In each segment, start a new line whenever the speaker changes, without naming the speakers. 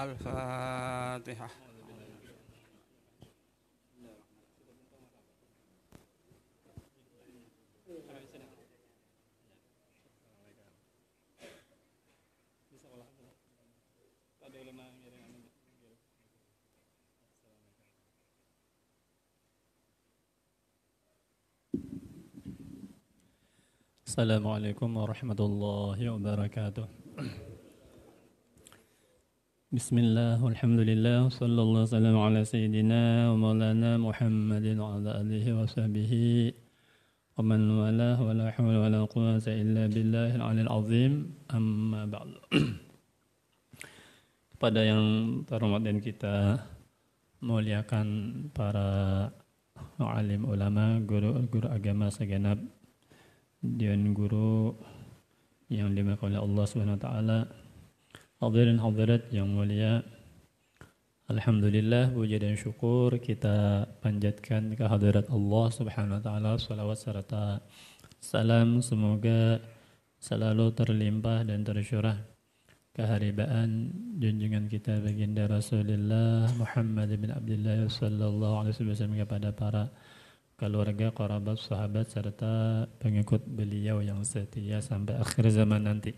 الفاتحة
السلام عليكم ورحمة الله وبركاته Bismillah, alhamdulillah, sallallahu alaihi wa ala sayyidina wa maulana muhammadin wa alaihi alihi wa sahbihi wa man wala wa la hawla wa la quwata illa billahi al azim amma ba'du Kepada yang terhormat dan kita muliakan para alim ulama, guru-guru agama segenap dan guru yang dimiliki Allah subhanahu wa ta'ala Hadirin hadirat yang mulia Alhamdulillah puji dan syukur kita panjatkan kehadirat Allah subhanahu wa ta'ala salawat serta salam semoga selalu terlimpah dan tersyurah keharibaan junjungan kita baginda Rasulullah Muhammad bin Abdullah sallallahu alaihi wasallam kepada para keluarga, kerabat, sahabat, serta pengikut beliau yang setia sampai akhir zaman nanti.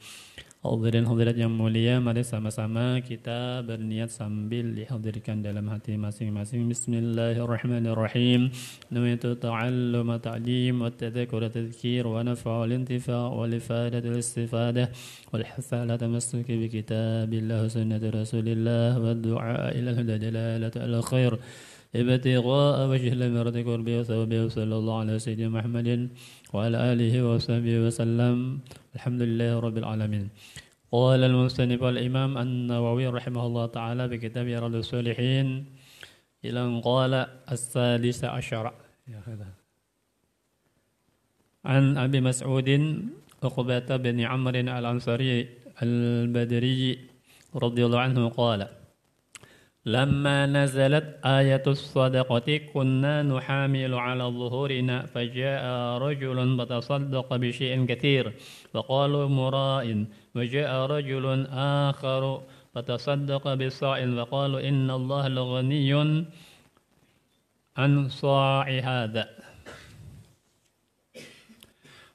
Hadirin hadirat yang mulia, mari sama-sama kita berniat sambil dihadirkan dalam hati masing-masing. Bismillahirrahmanirrahim. Nawaitu ta'allum wa ta'lim wa tadhakur tadhkir wa nafa' wal intifa' wa lifadat wal istifadah wa hasa' ala bi kitabillah sunnatu rasulillah wa du'a ila al-huda dalalatu al-khair. ابتغاء وجه المرض قربه وثوبه وصلى الله على سيدنا محمد وعلى آله وصحبه وسلم الحمد لله رب العالمين قال المستنب الإمام النووي رحمه الله تعالى بكتاب كتاب رد الصالحين إلى أن قال السادس عشر عن أبي مسعود عقبة بن عمرو الأنصاري البدري رضي الله عنه قال لما نزلت آية الصدقة كنا نحامل على ظهورنا فجاء رجل فتصدق بشيء كثير فقالوا مراء وجاء رجل آخر فتصدق بصاع وقالوا إن الله لغني عن صاع هذا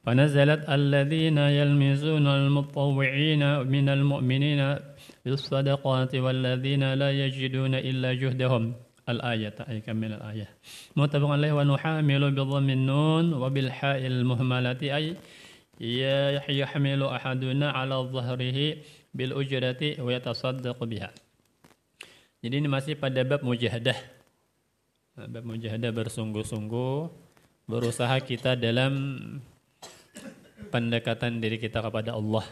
فنزلت الذين يلمزون المطوعين من المؤمنين في الصدقات والذين لا يجدون إلا جهدهم الآية أي كمل الآية متفق عليه ونحامل بضم النون وبالحاء المهملة أي يحمل أحدنا على ظهره بالأجرة ويتصدق بها Jadi ini masih pada bab mujahadah. Bab mujahadah bersungguh-sungguh berusaha kita dalam pendekatan diri kita kepada Allah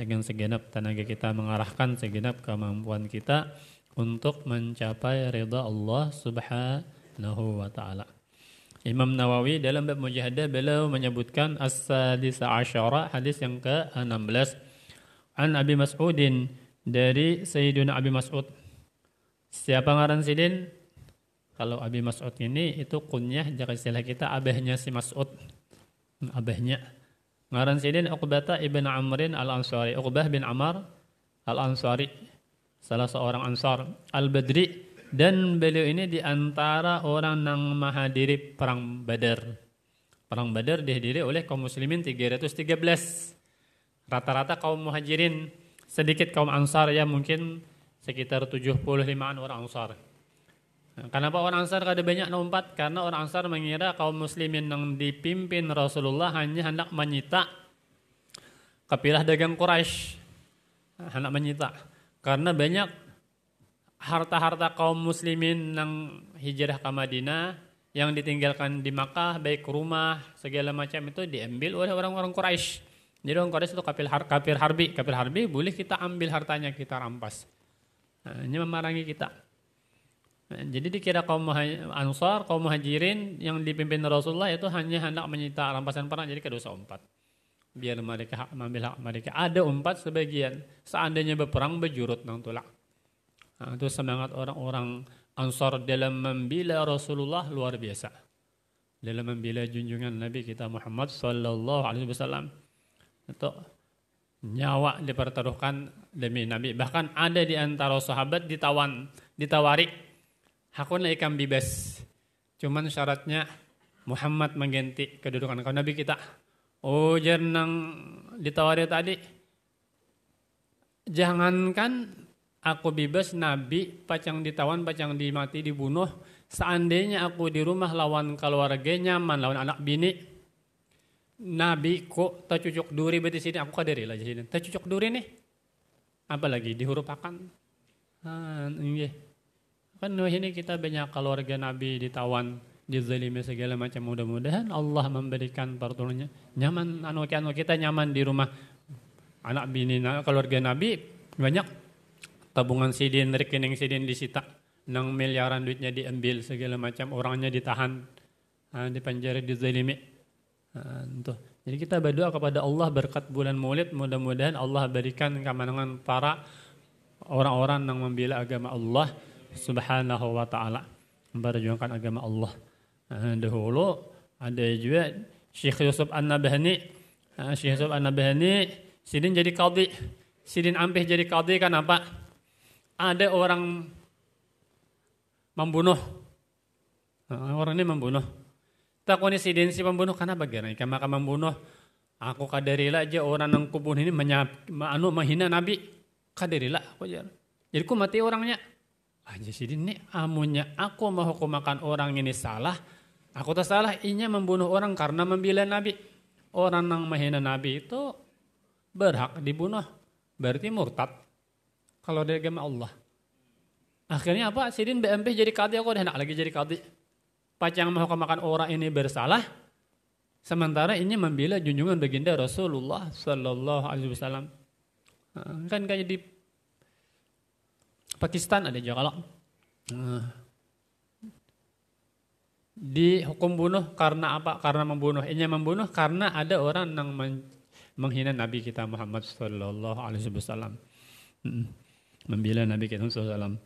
dengan segenap tenaga kita mengarahkan segenap kemampuan kita untuk mencapai ridha Allah Subhanahu wa taala. Imam Nawawi dalam bab mujahadah beliau menyebutkan as-sadisa asyara hadis yang ke-16 an Abi Mas'udin dari Sayyiduna Abi Mas'ud. Siapa ngaran Sidin? Kalau Abi Mas'ud ini itu kunyah jaga istilah kita abahnya si Mas'ud. Abahnya Ngaran sini Uqbah ibn Amrin al-Ansari. Uqbah bin Amar al-Ansari. Salah seorang Ansar. Al-Badri. Dan beliau ini diantara orang yang menghadiri Perang Badar. Perang Badar dihadiri oleh kaum muslimin 313. Rata-rata kaum muhajirin. Sedikit kaum Ansar ya mungkin sekitar 75 orang Ansar. Kenapa orang Ansar ada banyak nompat? Karena orang Ansar mengira kaum muslimin yang dipimpin Rasulullah hanya hendak menyita kepilah dagang Quraisy. Hendak menyita. Karena banyak harta-harta kaum muslimin yang hijrah ke Madinah yang ditinggalkan di Makkah baik rumah segala macam itu diambil oleh orang-orang Quraisy. Jadi orang Quraisy itu kapil har, kafir harbi, kapil harbi boleh kita ambil hartanya kita rampas. Hanya nah, memarangi kita. Jadi dikira kaum Ansar, kaum Muhajirin yang dipimpin Rasulullah itu hanya hendak menyita rampasan perang jadi kedosa empat. Biar mereka hak, mengambil hak mereka. Ada empat sebagian. Seandainya berperang berjurut nang tulak. Nah, itu semangat orang-orang Ansar dalam membela Rasulullah luar biasa. Dalam membela junjungan Nabi kita Muhammad sallallahu alaihi wasallam. Itu nyawa dipertaruhkan demi Nabi. Bahkan ada di antara sahabat ditawan, ditawari Hakun ikam bibas. Cuman syaratnya Muhammad mengganti kedudukan kau Nabi kita. Oh jernang ditawari tadi. Jangankan aku bebas Nabi pacang ditawan, pacang dimati, dibunuh. Seandainya aku di rumah lawan keluarga nyaman, lawan anak bini. Nabi kok tak cucuk duri berarti sini aku kaderi lah jadi Tak cucuk duri nih. Apalagi di akan. Ah, ini Kan ini kita banyak keluarga Nabi ditawan, dizalimi segala macam mudah-mudahan Allah memberikan pertolongannya nyaman anu anu kita nyaman di rumah anak bini keluarga Nabi banyak tabungan sidin rekening sidin disita nang miliaran duitnya diambil segala macam orangnya ditahan di penjara dizalimi itu jadi kita berdoa kepada Allah berkat bulan Maulid mudah-mudahan Allah berikan kemenangan para orang-orang yang membela agama Allah subhanahu wa ta'ala memperjuangkan agama Allah eh, dahulu ada juga Syekh Yusuf An-Nabhani eh, Syekh Yusuf An-Nabhani Sidin jadi kadi Sidin Ampih jadi kadi apa? ada orang membunuh eh, orang ini membunuh takoni Sidin si pembunuh karena bagaimana maka membunuh aku kaderilah aja orang yang kubunuh ini menyap, anu, menghina Nabi aku wajar jadi ku mati orangnya jadi ini amunya aku mau hukumakan orang ini salah. Aku tak salah inya membunuh orang karena membela Nabi. Orang yang menghina Nabi itu berhak dibunuh. Berarti murtad. Kalau dia agama Allah. Akhirnya apa? Sidin BMP jadi kadi aku udah enak lagi jadi kadi. Pacang mau makan orang ini bersalah. Sementara ini membela junjungan baginda Rasulullah Sallallahu Alaihi Wasallam. Kan kayak di Pakistan ada juga eh. dihukum bunuh karena apa? Karena membunuh. Ini membunuh karena ada orang yang menghina Nabi kita Muhammad Sallallahu Alaihi Wasallam, membela Nabi kita Sallam.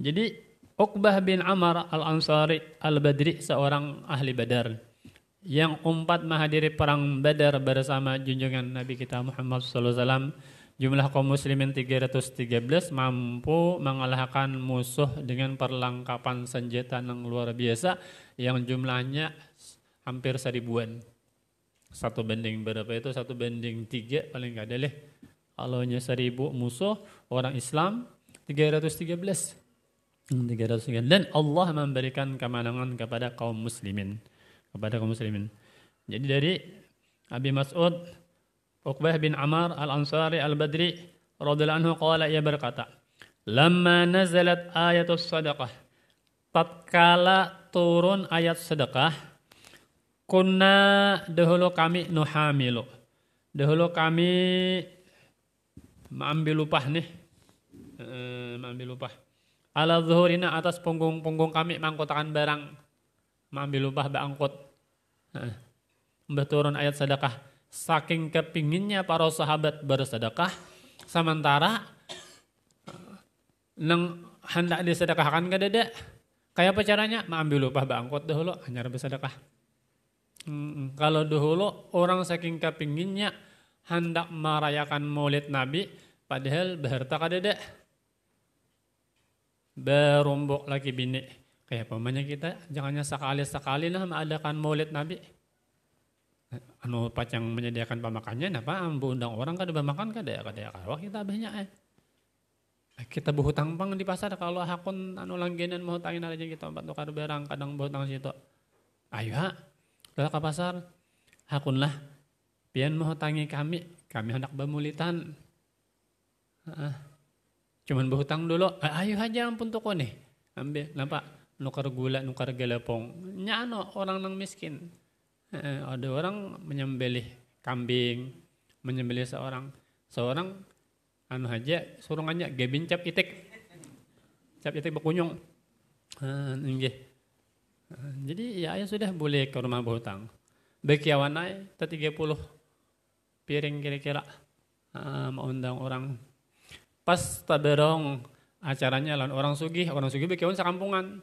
Jadi Uqbah bin Amr al Ansari al Badri seorang ahli Badar yang umpat menghadiri perang Badar bersama junjungan Nabi kita Muhammad Sallallahu Alaihi Wasallam Jumlah kaum muslimin 313 mampu mengalahkan musuh dengan perlengkapan senjata yang luar biasa yang jumlahnya hampir seribuan. Satu banding berapa itu? Satu banding tiga paling gak ada deh. Kalau hanya seribu musuh orang Islam 313. 313 hmm, dan Allah memberikan kemenangan kepada kaum muslimin kepada kaum muslimin. Jadi dari Abi Mas'ud Uqbah bin Amar Al-Ansari Al-Badri radhiyallahu anhu qala ia berkata, "Lamma nazalat ayatus sadaqah." Tatkala turun ayat sedekah, kunna dahulu kami nuhamilu. Dahulu kami mengambil upah nih. mambil eh, mengambil upah. Ala zuhurina atas punggung-punggung kami mangkotakan barang. Mengambil upah bangkut. Nah, Mbah turun ayat sedekah saking kepinginnya para sahabat bersedekah sementara eh, neng hendak disedekahkan ke dedek, kayak apa caranya ambil upah bangkot dahulu hanya bersedekah hmm, kalau dahulu orang saking kepinginnya hendak merayakan maulid nabi padahal berharta ke dedek, berombok lagi bini kayak pemainnya kita jangannya sekali-sekali lah mengadakan maulid nabi Eh, anu pacang menyediakan pamakannya napa ambu undang orang kada bermakan kada ya kada ya, ya, kita abahnya eh. eh kita buhutang pang di pasar kalau hakun anu langgenan mau tangin aja kita gitu, empat tukar barang kadang berhutang situ ayo ha ah, kita ke pasar hakun lah pian mau tangi kami kami hendak bermulitan ah, cuman buhutang dulu eh, ayo aja ampun toko nih ambil nampak nukar gula nukar galapong nyano anu, orang nang miskin eh, ada orang menyembelih kambing, menyembelih seorang seorang anu aja suruh aja gebin cap itik. Cap itik berkunjung. Uh, eh, eh, Jadi ya ayah sudah boleh ke rumah berhutang. Bekiawan ayah ter 30 piring kira-kira uh, mau undang orang. Pas taberong acaranya lawan orang sugih, orang sugih bekiawan sekampungan.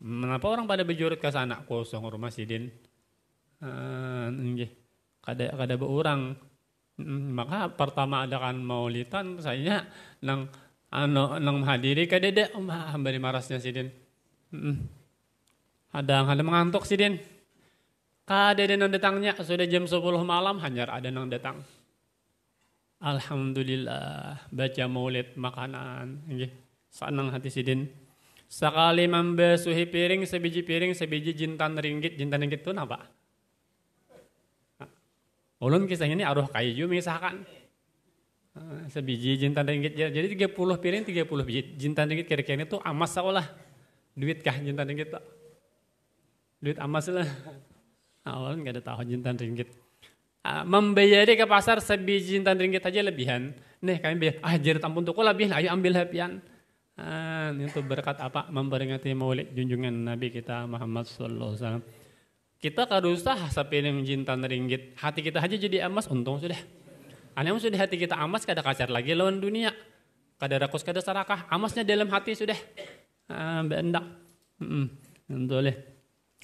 Kenapa orang pada bejurut ke sana? Kosong rumah sidin. Eh, nggih kada kada beurang maka pertama ada adakan maulitan saya nang ano nang hadiri kadede oh, mah bari marasnya sidin ada ada mengantuk sidin kadede nang datangnya sudah jam 10 malam hanyar ada nang datang Alhamdulillah baca maulid makanan nggih sanang hati sidin sekali membasuhi piring sebiji piring sebiji jintan ringgit jintan ringgit itu napa Ulun kisah ini aruh kayu misalkan. Eh, sebiji jintan ringgit. Jadi 30 piring 30 biji. Jintan ringgit kira-kira ini tuh amas seolah. Duit kah jintan ringgit tuh? Duit amas lah. Nah, nggak ada tahu jintan ringgit. Uh, ah, membayari ke pasar sebiji jintan ringgit aja lebihan. Nih kami bayar, ah jadi tampun tuku lebih, ayo ambil hapian. Ah, ini itu berkat apa? Memperingati maulid junjungan Nabi kita Muhammad Sallallahu Alaihi Wasallam. Kita kalau usaha sampai mencintan ringgit, hati kita aja jadi emas, untung sudah. Aneh sudah hati kita emas, kada kasar lagi lawan dunia. Kada rakus kada sarakah, Emasnya dalam hati sudah. Ah, Bendak. beendak. oleh boleh.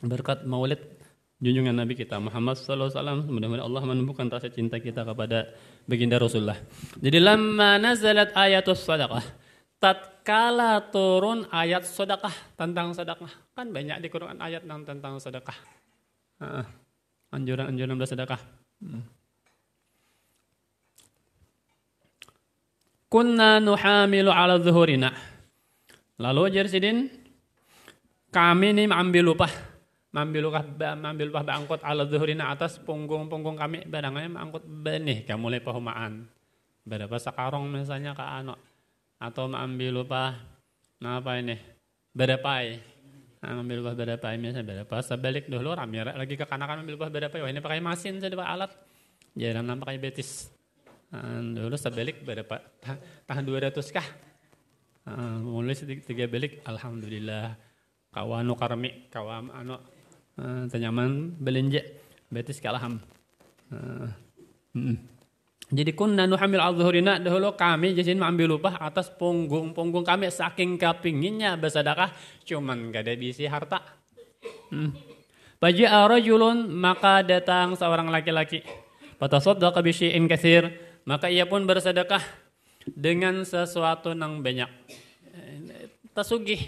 Berkat maulid junjungan Nabi kita Muhammad sallallahu alaihi wasallam mudah-mudahan Allah menumbuhkan rasa cinta kita kepada baginda Rasulullah. Jadi lama nazalat ayatus sadaqah tatkala turun ayat sodakah tentang sodakah? kan banyak di Quran ayat tentang sodakah anjuran-anjuran bersedekah. kuna hmm. Kunna nuhamilu ala zuhurina. Lalu Jersidin, kami ini mengambil upah. Mengambil upah, mengambil upah bangkut ala zuhurina atas punggung-punggung kami. Barangnya mengangkut benih, Kamu mulai pahumaan. Berapa sekarang misalnya ke anak. Atau mengambil upah, nah apa ini? Berapa ambil bah beda ini saya beda saya balik dulu rame lagi ke kanakan ambil bah beda wah ini pakai mesin saya pakai alat jalan nampak pakai betis dulu saya beda pak tahan 200 kah mulai tiga balik alhamdulillah kawan karmi kawan anu tenyaman belinje betis kalaham uh, mm -mm. Jadi kunna nuhamil al zuhurina dahulu kami jadi mengambil upah atas punggung-punggung kami saking kepinginnya bersedekah cuman gak ada bisi harta. Hmm. Paja'a maka datang seorang laki-laki. Fatasaddaqa bi syai'in katsir maka ia pun bersedekah dengan sesuatu yang banyak. Tasugih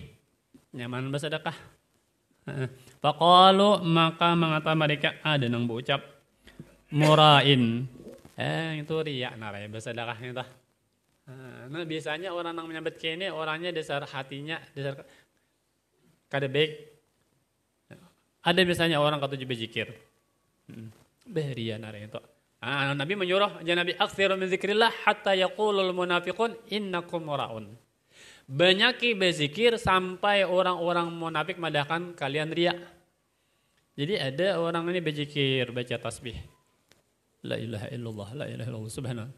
nyaman bersedekah. Faqalu maka mengata mereka ada yang berucap murain Eh, itu riak narai ya bahasa daerahnya tah. Eh, nah, biasanya orang yang menyambat kene orangnya dasar hatinya dasar kada baik. Ada biasanya orang kata juga zikir. Hmm. nara ya, itu. Ah, anu Nabi menyuruh jangan Nabi aktsiru min zikrillah hatta yaqulul munafiqun innakum muraun. Banyaki berzikir sampai orang-orang munafik madahkan kalian riak. Jadi ada orang ini berzikir, baca tasbih. La ilaha illallah, la ilaha illallah, subhanallah.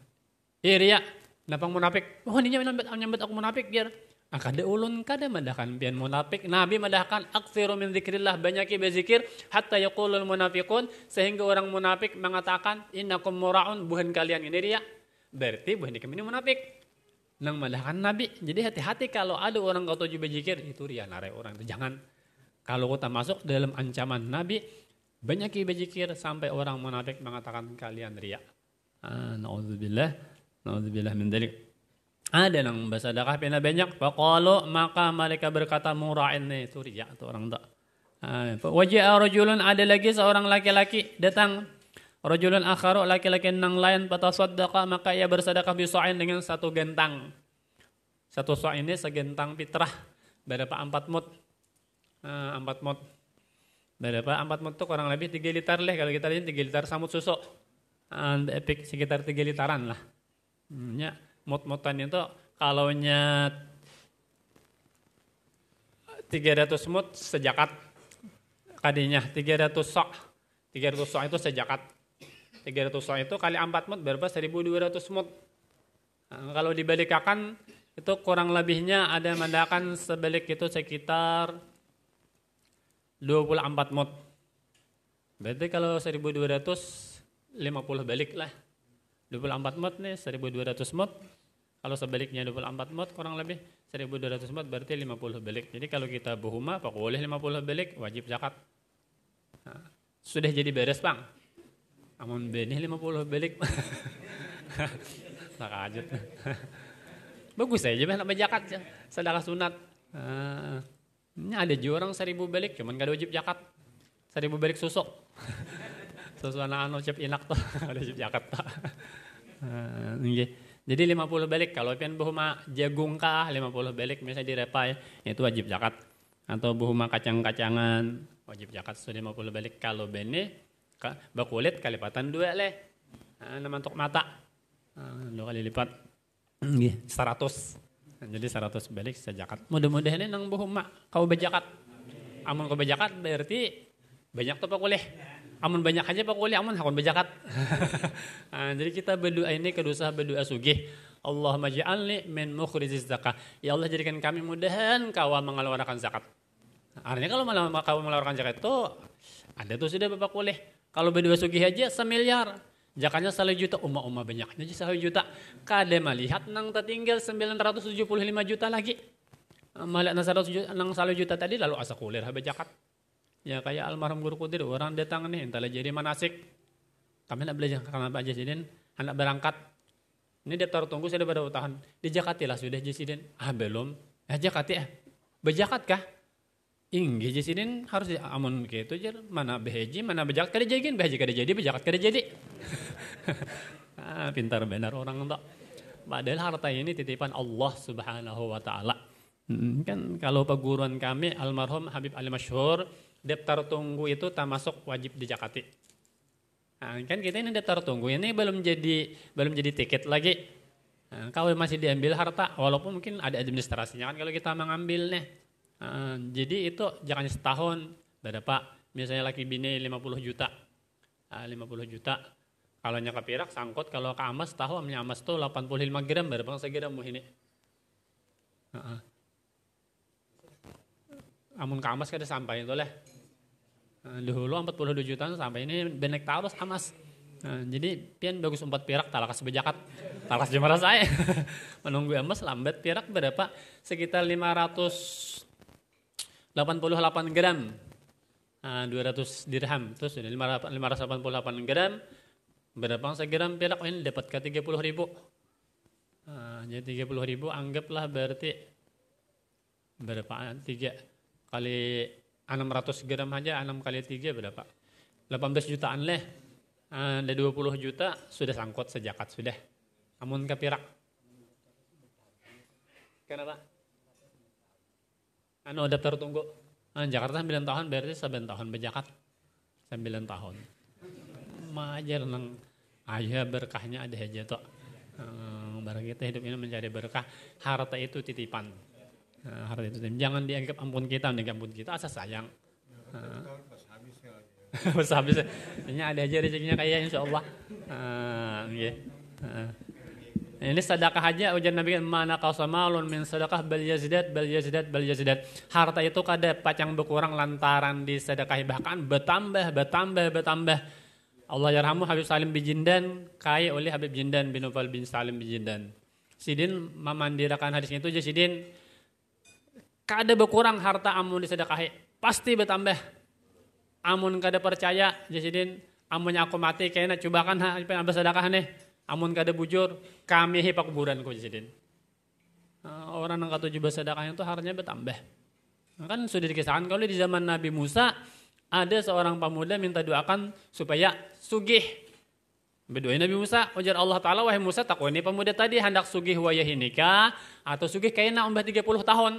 Iya ria, napang munafik. Oh ini nyambet, nyambet aku munafik biar. Ah, de ulun kada madahkan pian munafik. Nabi madahkan aktsiru min dzikrillah banyaki bezikir hatta yaqulul munafiqun sehingga orang munafik mengatakan innakum muraun buhan kalian ini dia. Berarti buhan dikemini munafik. Nang madahkan Nabi. Jadi hati-hati kalau ada orang kau tuju bezikir itu ria narai orang itu jangan. Kalau tak masuk dalam ancaman Nabi banyak berzikir sampai orang munafik mengatakan kalian riak. Ah, naudzubillah, naudzubillah min dalik. Ada yang bahasa dakah pina banyak. Faqalu maka mereka berkata mura'in nih, itu riak tu orang tak. Ah, wajah rojulun ada lagi seorang laki-laki datang Rajulun akharu laki-laki nang lain patasaddaqa maka ia bersedekah bisoain dengan satu gentang. Satu su' ini segentang fitrah berapa empat mut. Nah, empat mut berapa empat mentok kurang lebih tiga liter lah kalau kita lihat tiga liter samut And epic sekitar tiga literan lah hmm, ya mut-mutan itu kalau nya ratus mut sejakat kadinya ratus sok tiga ratus sok itu sejakat tiga ratus sok itu kali empat mut berapa 1200 mut nah, kalau dibalikakan itu kurang lebihnya ada mandakan sebalik itu sekitar 24 mod. Berarti kalau 1200 50 balik lah. 24 mod nih 1200 mod. Kalau sebaliknya 24 mod kurang lebih 1200 mod berarti 50 balik. Jadi kalau kita buhuma boleh 50 balik wajib zakat. Nah, sudah jadi beres bang. Amun benih 50 balik. tak aja. Bagus aja, bah, nama zakat. Ya. Sedekah sunat. Uh, ini ada juga orang seribu balik, cuman gak ada wajib jakat. Seribu balik susuk. susuk anak anu cip inak tuh, ada wajib jakat tuh. Eh, Jadi puluh balik, kalau pian ma jagung kah lima 50 balik misalnya direpai, ya, itu wajib jakat. Atau ma kacang-kacangan, wajib jakat sudah 50 balik. Kalau bene, bakulit kalipatan dua leh. Nah, nama untuk mata, eh, dua kali lipat. seratus. Jadi 100 balik sejakat. Mudah-mudahan ini nang mak kau bejakat. Amun kau bejakat berarti banyak tuh pak kuliah. Amun banyak aja pak boleh. amun hakun bejakat. nah, jadi kita berdoa ini kedua berdoa sugih. Allahumma ja'alni min mukhrijiz zakah. Ya Allah jadikan kami mudahan kau mengeluarkan zakat. Artinya kalau malam kau mengeluarkan zakat itu ada tuh sudah bapak kuliah. Kalau berdoa sugih aja semiliar Jakarta satu juta, umat-umat banyaknya jadi satu juta. Kade melihat nang tertinggal 975 juta lagi. Malak nang salah juta, nang satu juta tadi lalu asa kulir habis jakat. Ya kayak almarhum guru kudir orang datang nih entahlah jadi manasik. Kami nak belajar karena apa aja anak berangkat. Ini taruh tunggu saya berapa utahan di Jakarta lah sudah jadi Ah belum. Ah eh, Jakarta ya. Eh. Bejakat kah? Inggih jadi harus amun gitu aja mana beheji mana bejakat kada jadi kan? beheji kada jadi bejakat kada jadi. ah, pintar benar orang itu. Padahal harta ini titipan Allah Subhanahu wa taala. Hmm, kan kalau perguruan kami almarhum Habib Ali Masyhur daftar tunggu itu tak masuk wajib Jakarta. Nah, kan kita ini daftar tunggu ini belum jadi belum jadi tiket lagi. Nah, kalau masih diambil harta walaupun mungkin ada administrasinya kan kalau kita mengambilnya Uh, jadi itu jangan setahun, dada pak, misalnya laki bini 50 juta, ah, uh, 50 juta, kalau nya Pirak sangkut, kalau ke Amas tahu amnya Amas tuh 85 gram berapa saya mu ini? Uh -uh. Amun ke Amas kada sampai itu lah. Uh, eh, dahulu 42 juta sampai ini benek tarus Amas. Uh, jadi pian bagus empat Pirak talakas bejakat. Talakas jemara saya. Menunggu emas lambat Pirak berapa? Sekitar 500 88 gram. 200 ah, dirham. Terus 588 gram. Berapa saya gram perak? Oh, ini dapat ke 30 ribu. Ah, jadi 30 ribu anggaplah berarti berapa? 3 ah, kali 600 gram aja 6 kali 3 berapa? 18 jutaan leh. Ada 20 juta sudah sangkut sejakat sudah. Amun ke pirak. Kenapa? anu daftar tunggu nah, Jakarta 9 tahun berarti 9 tahun bejakat 9 tahun ma aja nang ayah berkahnya ada aja tuh eh, barang kita hidup ini mencari berkah harta itu titipan Nah, harta itu titipan. jangan dianggap ampun kita dianggap ampun kita asal sayang uh, pas habis ya. ya. Ini ada aja rezekinya kayak insya Allah uh, okay. uh. Ini sedekah aja ujian Nabi mana kau kasamalun min sedekah bal yazidat bal yazidat bal yazidat. Harta itu kada pacang berkurang lantaran disedekahi bahkan bertambah bertambah bertambah. Allah yarhamu Habib Salim bin Jindan kaya oleh Habib Jindan bin Ufal bin Salim bin Jindan. Sidin memandirakan hadisnya itu aja Sidin kada berkurang harta amun disedekahi pasti bertambah. Amun kada percaya jadi Sidin amunnya aku mati kayaknya cobakan ha sedekah nih Amun kada bujur, kami hepa kuburan ku jadin. Eh, orang yang kata jubah sedekahnya itu harganya bertambah. Nah, kan sudah dikisahkan kalau di zaman Nabi Musa ada seorang pemuda minta doakan supaya sugih. Berdoa Nabi Musa, ujar Allah Ta'ala, wahai Musa takwa ini pemuda tadi hendak sugih wayahinika atau sugih kayaknya umbah 30 tahun.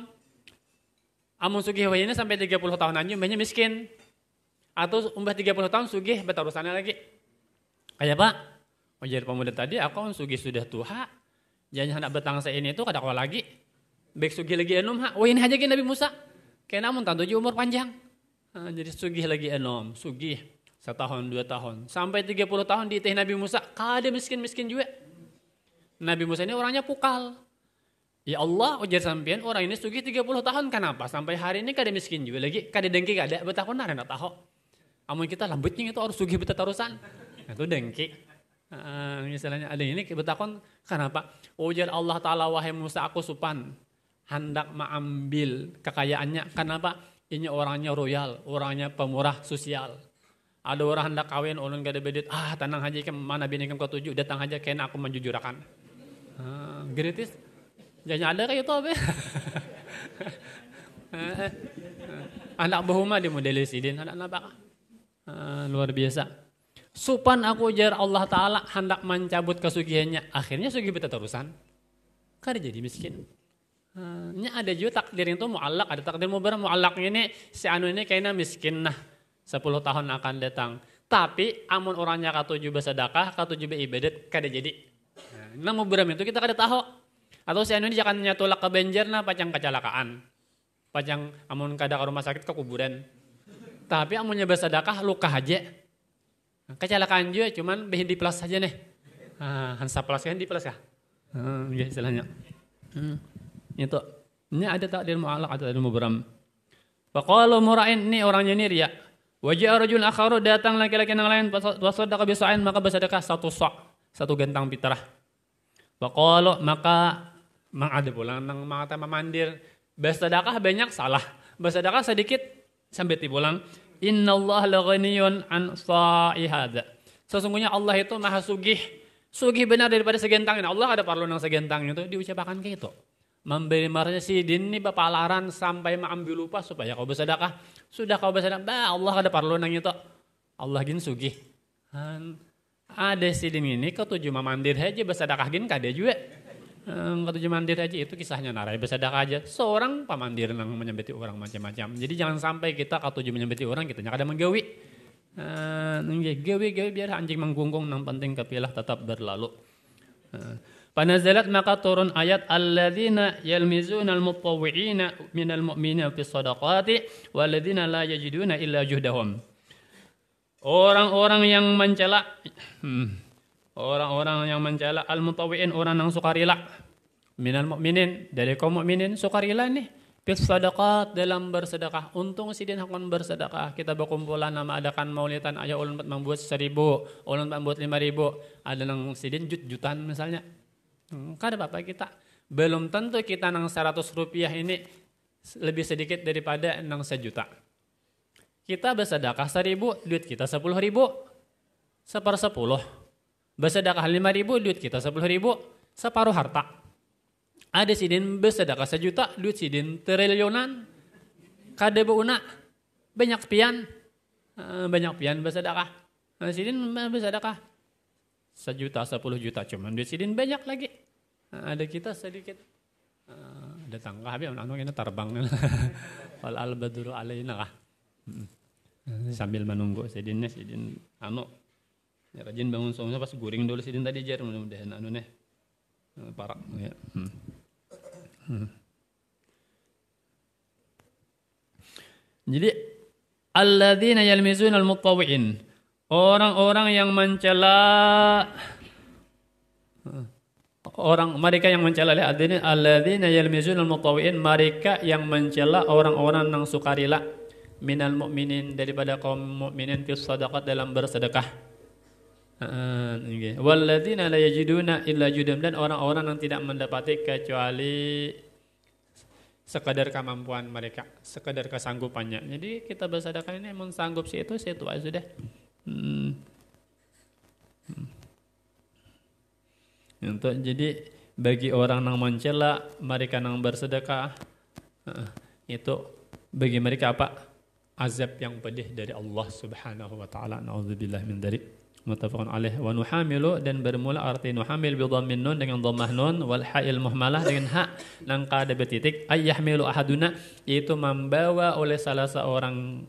Amun sugih wayahina sampai 30 tahun aja umbahnya miskin. Atau umbah 30 tahun sugih betarusannya lagi. Kayak apa? Ujar pemuda tadi, aku kan sugi sudah tuha. Jangan hendak betangsa ini itu kada lagi. Baik sugi lagi enom ha. ini aja gini Nabi Musa. Kena mun tantuju umur panjang. jadi sugih lagi enom, sugih setahun dua tahun sampai tiga puluh tahun di teh Nabi Musa kada miskin miskin juga Nabi Musa ini orangnya pukal ya Allah ujar sampean orang ini sugih puluh tahun kenapa sampai hari ini kada miskin juga lagi kada dengki kada betah nak tahu amun kita lambutnya itu harus sugih terusan, itu dengki misalnya ada ini kita karena kenapa? Ujar oh, Allah Ta'ala wahai Musa aku supan hendak mengambil kekayaannya. Kenapa? Ini orangnya royal, orangnya pemurah sosial. Ada orang hendak kawin, orang gak ada bedit. Ah, tenang aja ke mana bini kamu ketuju? datang aja kena aku menjujurakan. Uh, gratis. Jangan ada kayak itu apa? anak Bohuma di model sidin, anak apa? luar biasa. Supan aku ujar Allah Ta'ala hendak mencabut kesugihannya. Akhirnya sugi beta terusan. Kada jadi miskin. Hmm, ini ada juga takdir itu mu'alak. ada takdir mubarak mu'alak ini si anu ini kayaknya miskin nah 10 tahun akan datang. Tapi amun orangnya katuju bersedakah, katuju beribadat, kada jadi. Nah, nah itu kita kada tahu. Atau si anu ini jangan nyatulak ke banjir nah pacang kecelakaan. Pacang amun kada ke rumah sakit ke kuburan. Tapi amunnya bersedekah luka aja Kecelakaan juga cuman di Plus saja nih. Ah, Hansa Plus kan di Plus ya? Hmm, ya istilahnya. Hmm. Itu. Ini ada tak ilmu alaq ada ilmu beram. mura'in ini orangnya ini ya. Wajah rajul akharu datang laki-laki yang lain wasaddaqa bi sa'in maka bersedekah satu sok, satu gentang pitrah. Faqalu maka mang ada pulang nang mata memandir. Bersedekah banyak salah. Bersedekah sedikit sampai tibulang Allah laghaniyun an sa'ihadza. Sesungguhnya Allah itu maha sugih. Sugih benar daripada segentang ini. Allah ada parlunang segentang ini itu diucapkan ke itu. Memberi marahnya si din ini bapak laran sampai mengambil lupa supaya kau bersedekah. Sudah kau bersedekah, bah Allah ada parlunang itu. Allah gin sugih. Ada ada si din ini ketujuh mamandir aja bersedekah gin kada juga. Waktu mandir aja itu kisahnya narai ya, bersedak aja. Seorang pamandir yang menyambeti orang macam-macam. Jadi jangan sampai kita katuju menyambeti orang kita nyakada menggawi. Uh, eh, gawi gawi biar anjing menggunggung yang penting kepilah tetap berlalu. Uh, eh, Panazalat maka turun ayat alladzina yalmizuna al-mutawwi'ina minal mu'minina fi shadaqati walladzina la yajiduna illa juhdahum. Orang-orang yang mencela hmm, orang-orang yang mencela al-mutawiin orang yang sukarela minal mukminin dari kaum mukminin sukarela nih bil dalam bersedekah untung sidin hakun bersedekah kita berkumpulan nama adakan maulidan ayah ulun membuat seribu ulun membuat lima ribu ada nang sidin jut jutan misalnya hmm, kan ada apa-apa kita belum tentu kita nang seratus rupiah ini lebih sedikit daripada nang sejuta kita bersedekah seribu duit kita sepuluh ribu seper sepuluh Bersedekah 5 ribu, duit kita 10 ribu, separuh harta. Ada sidin bersedekah sejuta, duit sidin triliunan. Kada beuna, banyak pian. Eh, banyak pian bersedekah. Eh, sidin bersedekah. Sejuta, sepuluh juta, cuman duit sidin banyak lagi. Eh, ada kita sedikit. datang tangga, habis anu ini terbang. Wal al badur alaina lah.
Hmm.
Sambil menunggu sidinnya, sidin anu Ya, rajin bangun suaminya pas guring dulu sih tadi jar mudah-mudahan anu nih eh, Parak ya. Hmm. Hmm. Jadi alladzina yalmizuna al-mutawwi'in orang-orang yang mencela orang mereka yang mencela lihat ini alladzina al mutawwi'in mereka yang mencela orang-orang yang sukarela minal muminin daripada kaum muminin fi dalam bersedekah Walladzina la yajiduna illa judam dan orang-orang yang tidak mendapati kecuali sekadar kemampuan mereka, sekadar kesanggupannya. Jadi kita bersedekah ini emang sanggup sih itu, si itu aja sudah.
Hmm. hmm.
Untuk jadi bagi orang yang mencela, mereka yang bersedekah itu bagi mereka apa? Azab yang pedih dari Allah Subhanahu wa taala. Nauzubillah min muttafaqun alaih wa nuhamilu dan bermula arti nuhamil bi dhammin nun dengan dhammah nun wal ha'il muhmalah dengan ha langka ada betitik ayyahmilu ahaduna yaitu membawa oleh salah seorang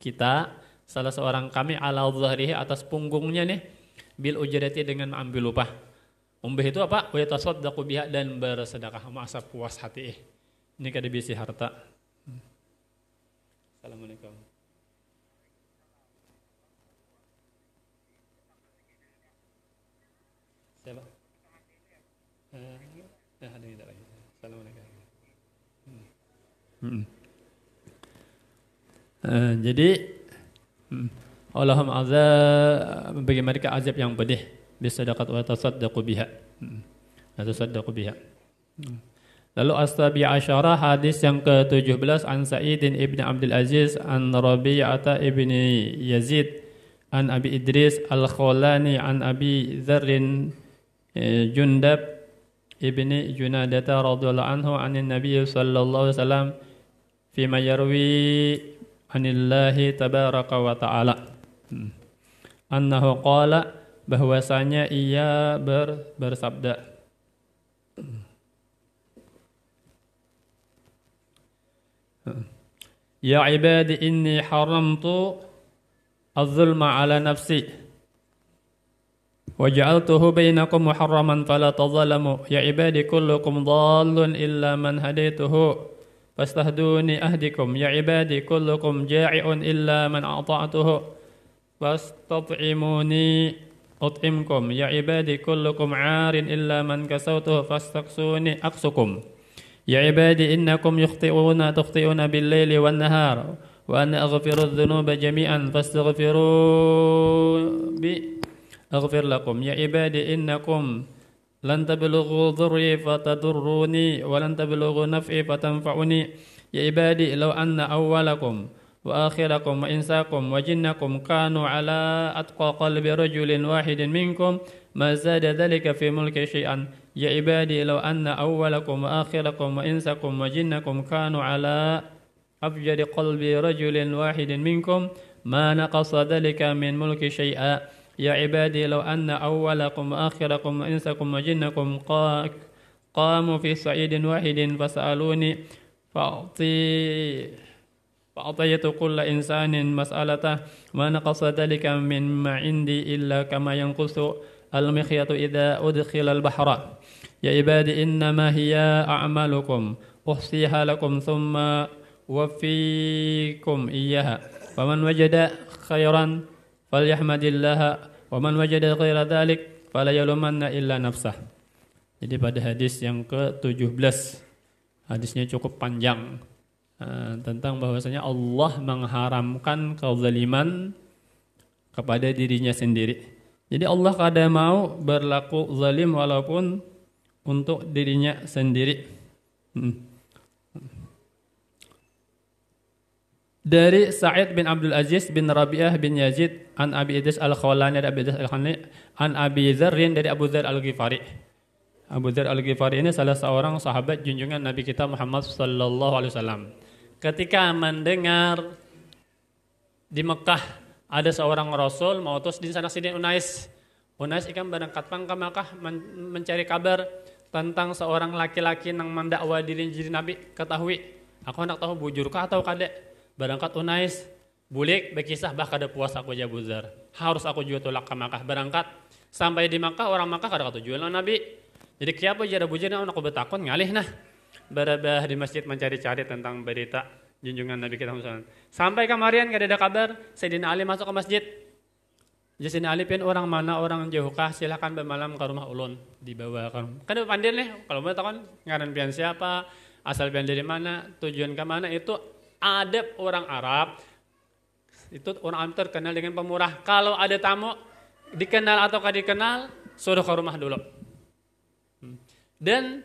kita salah seorang kami ala dhahrihi atas punggungnya nih bil ujrati dengan ambil upah umbih itu apa wa yatasaddaqu biha dan bersedekah masa puas hati ini kada bisi harta hmm. Assalamualaikum ada yang lagi. Assalamualaikum. Hmm. Uh, jadi hmm. Allahum azab bagi mereka azab yang pedih bisadaqat wa tasaddaqu biha. Hmm. Tasaddaqu biha. Hmm. Lalu Astabi Asyara hadis yang ke-17 An Sa'idin Ibn Abdul Aziz An Rabi'ata Ibn Yazid An Abi Idris Al-Khawlani An Abi zarin eh, Jundab ibni Junadata radhiyallahu anhu anin Nabi sallallahu alaihi wasallam fima yarwi anillahi tabaraka wa ta'ala hmm. bahwasanya ia ber, bersabda hmm. Ya ibadi inni haramtu az-zulma ala nafsi وجعلته بينكم محرما فلا تظلموا يا عبادي كلكم ضال إلا من هديته فاستهدوني أهدكم يا عبادي كلكم جائع إلا من أطعته فاستطعموني أطعمكم يا عبادي كلكم عار إلا من كسوته فاستقسوني أقسكم يا عبادي إنكم يخطئون تخطئون بالليل والنهار وأن أغفر الذنوب جميعا فاستغفروا بي أغفر لكم يا عبادي إنكم لن تبلغوا ضري فتضروني ولن تبلغوا نفعي فتنفعوني يا عبادي لو أن أولكم وآخركم وإنساكم وجنكم كانوا على أتقى قلب رجل واحد منكم ما زاد ذلك في ملك شيئا يا عبادي لو أن أولكم وآخركم وإنسكم وجنكم كانوا على أفجر قلب رجل واحد منكم ما نقص ذلك من ملك شيئا يا عبادي لو أن أولكم وآخركم وإنسكم وجنكم قاموا في صعيد واحد فسألوني فأعطي فأعطيت كل إنسان مسألته ما نقص ذلك مما عندي إلا كما ينقص المخيط إذا أدخل البحر يا عبادي إنما هي أعمالكم أحصيها لكم ثم وفيكم إياها فمن وجد خيرا wa illa Jadi pada hadis yang ke-17 hadisnya cukup panjang eh, tentang bahwasanya Allah mengharamkan kezaliman kepada dirinya sendiri. Jadi Allah kada mau berlaku zalim walaupun untuk dirinya sendiri. Hmm. dari Sa'id bin Abdul Aziz bin Rabi'ah bin Yazid an Abi Idris Al-Khawlani dari Abi Idris Al-Khawlani an Abi Dzarrin dari Abu Dzar Al-Ghifari. Abu Dzar Al-Ghifari ini salah seorang sahabat junjungan Nabi kita Muhammad sallallahu alaihi wasallam. Ketika mendengar di Mekah ada seorang rasul mau terus di sana sini Unais. Unais ikan berangkat pang ke Mekah mencari kabar tentang seorang laki-laki yang mendakwa diri jadi Nabi ketahui. Aku hendak tahu bujurkah atau kadek Berangkat Unais, bulik berkisah bah ada puasa aku aja buzar. Harus aku jual tolak ke Makkah. Berangkat sampai di Makkah orang Makkah kada kata jual Nabi. Jadi kiapa ada bujana aku bertakun ngalih nah. Berabah di masjid mencari-cari tentang berita junjungan Nabi kita Muhammad. Sampai kemarin gak ada kabar, Sayyidina Ali masuk ke masjid. Jasin Ali pin orang mana orang jauhkah silahkan bermalam ke rumah ulun dibawa ke rumah. Kan pandir nih kalau mau tahu kan ngaran pian siapa, asal pian dari mana, tujuan ke mana itu Adab orang Arab itu orang Arab terkenal dengan pemurah. Kalau ada tamu dikenal atau ataukah dikenal, suruh ke rumah dulu. Hmm. Dan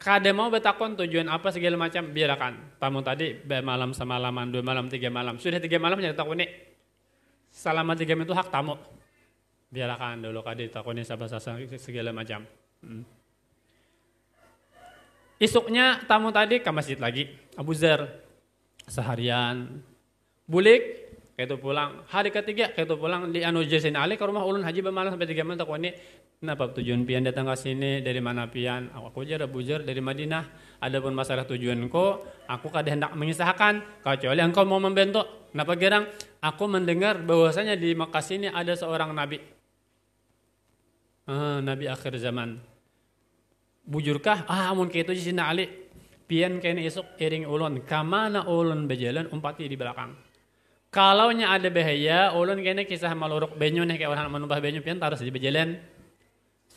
kada mau betakon tujuan apa segala macam biarkan tamu tadi malam semalaman dua malam tiga malam sudah tiga malam jadi takuni selama tiga malam itu hak tamu biarkan dulu kadi takuni sasa segala macam isuknya hmm. tamu tadi ke masjid lagi Abu Zar seharian. Bulik, kaitu pulang. Hari ketiga, kaitu pulang di anu jasin ali ke rumah ulun haji bermalam sampai tiga kau ini Kenapa tujuan pian datang ke sini? Dari mana pian? Aku jadi bujur dari Madinah. Adapun masalah tujuanku, aku kada hendak mengisahkan. Kecuali engkau mau membentuk. Kenapa gerang? Aku mendengar bahwasanya di Makkah ini ada seorang nabi. Ah, nabi akhir zaman. Bujurkah? Ah, amun itu jasin ali pian kene esok iring ulun kamana ulun bejalan umpati di belakang kalau nya ada bahaya ulun kene kisah maluruk benyu nih kayak orang menumpah benyu pian taruh di bejalan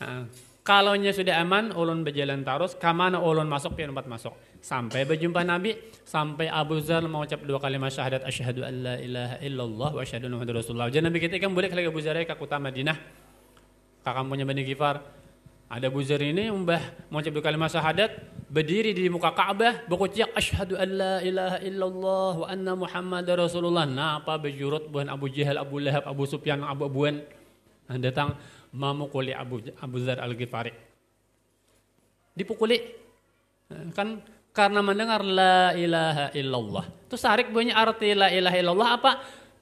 nah, kalau nya sudah aman ulun bejalan taruh kamana ulun masuk pian umpat masuk sampai berjumpa nabi sampai Abu Zar mengucap dua kalimat syahadat asyhadu alla ilaha illallah wa asyhadu anna rasulullah jadi nabi kita kan boleh lagi Abu Zar ya ke kota Madinah kakak punya Bani Gifar ada Abu ini umbah mengucap dua kalimat syahadat, berdiri di muka Ka'bah, berkucak asyhadu an la ilaha illallah wa anna Muhammad Rasulullah. Nah, apa bejurut buan Abu Jahal, Abu Lahab, Abu Sufyan, Abu Buan Nah, datang memukuli Abu, Abu Zar Al-Ghifari. Dipukuli. Kan karena mendengar la ilaha illallah. itu sarik bunyi arti la ilaha illallah apa?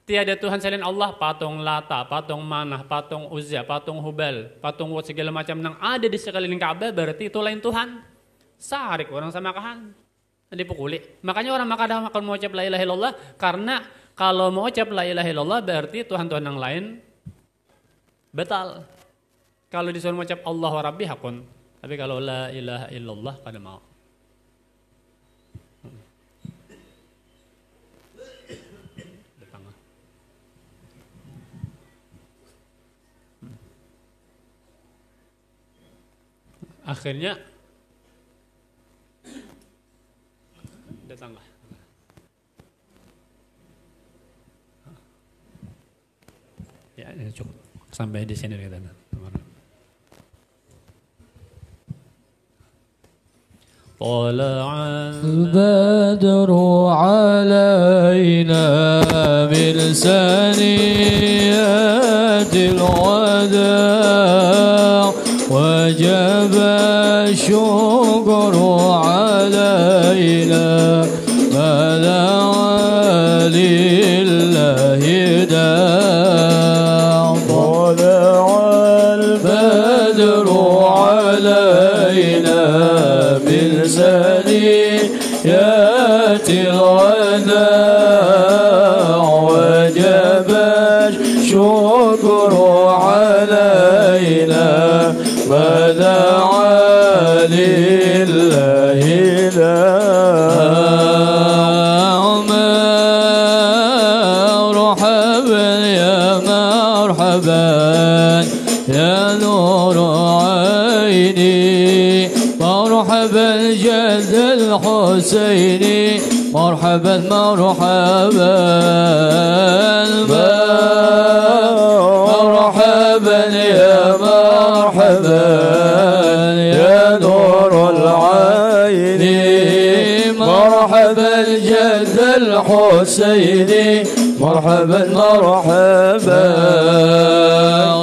Tiada Tuhan selain Allah, patung Lata, patung Manah, patung Uzza, patung Hubal, patung Wat segala macam yang ada di sekeliling Ka'bah berarti itu lain Tuhan. Sarik orang sama kahan. Dipukuli. Makanya orang Makkah akan mengucap la ilaha illallah karena kalau mau ucap la ilaha illallah berarti Tuhan-Tuhan yang lain batal. Kalau disuruh mengucap Allah wa rabbi hakun. Tapi kalau la ilaha illallah pada mau. akhirnya datanglah ya cukup sampai di sini kita
طلع البدر علينا من حسيني مرحبا مرحبا مرحبا يا مرحبا يا نور العين مرحبا الجد الحسيني مرحبا مرحبا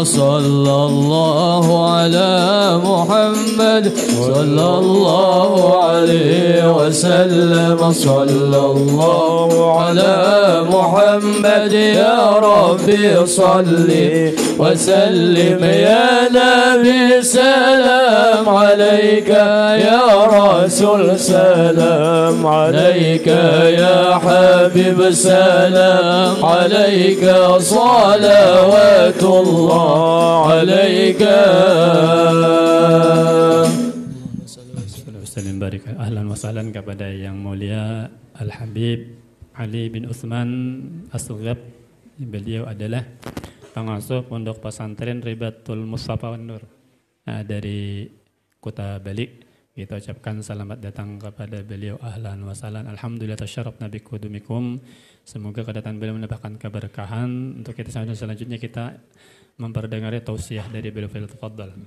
صلى الله على محمد محمد صلى الله عليه وسلم صلى الله على محمد يا ربي صل وسلم يا نبي سلام عليك يا رسول سلام عليك يا حبيب سلام عليك صلوات الله عليك
Salim barik ahlan wa sahlan kepada yang mulia Al-Habib Ali bin Utsman As-Sughab. Beliau adalah pengasuh pondok pesantren Ribatul Mustafa Nur nah, dari Kota Balik. Kita ucapkan selamat datang kepada beliau ahlan wa sahlan. Alhamdulillah tasyaraf nabi kudumikum. Semoga kedatangan beliau mendapatkan keberkahan. Untuk kita selanjutnya kita memperdengari tausiah dari beliau. Fadal.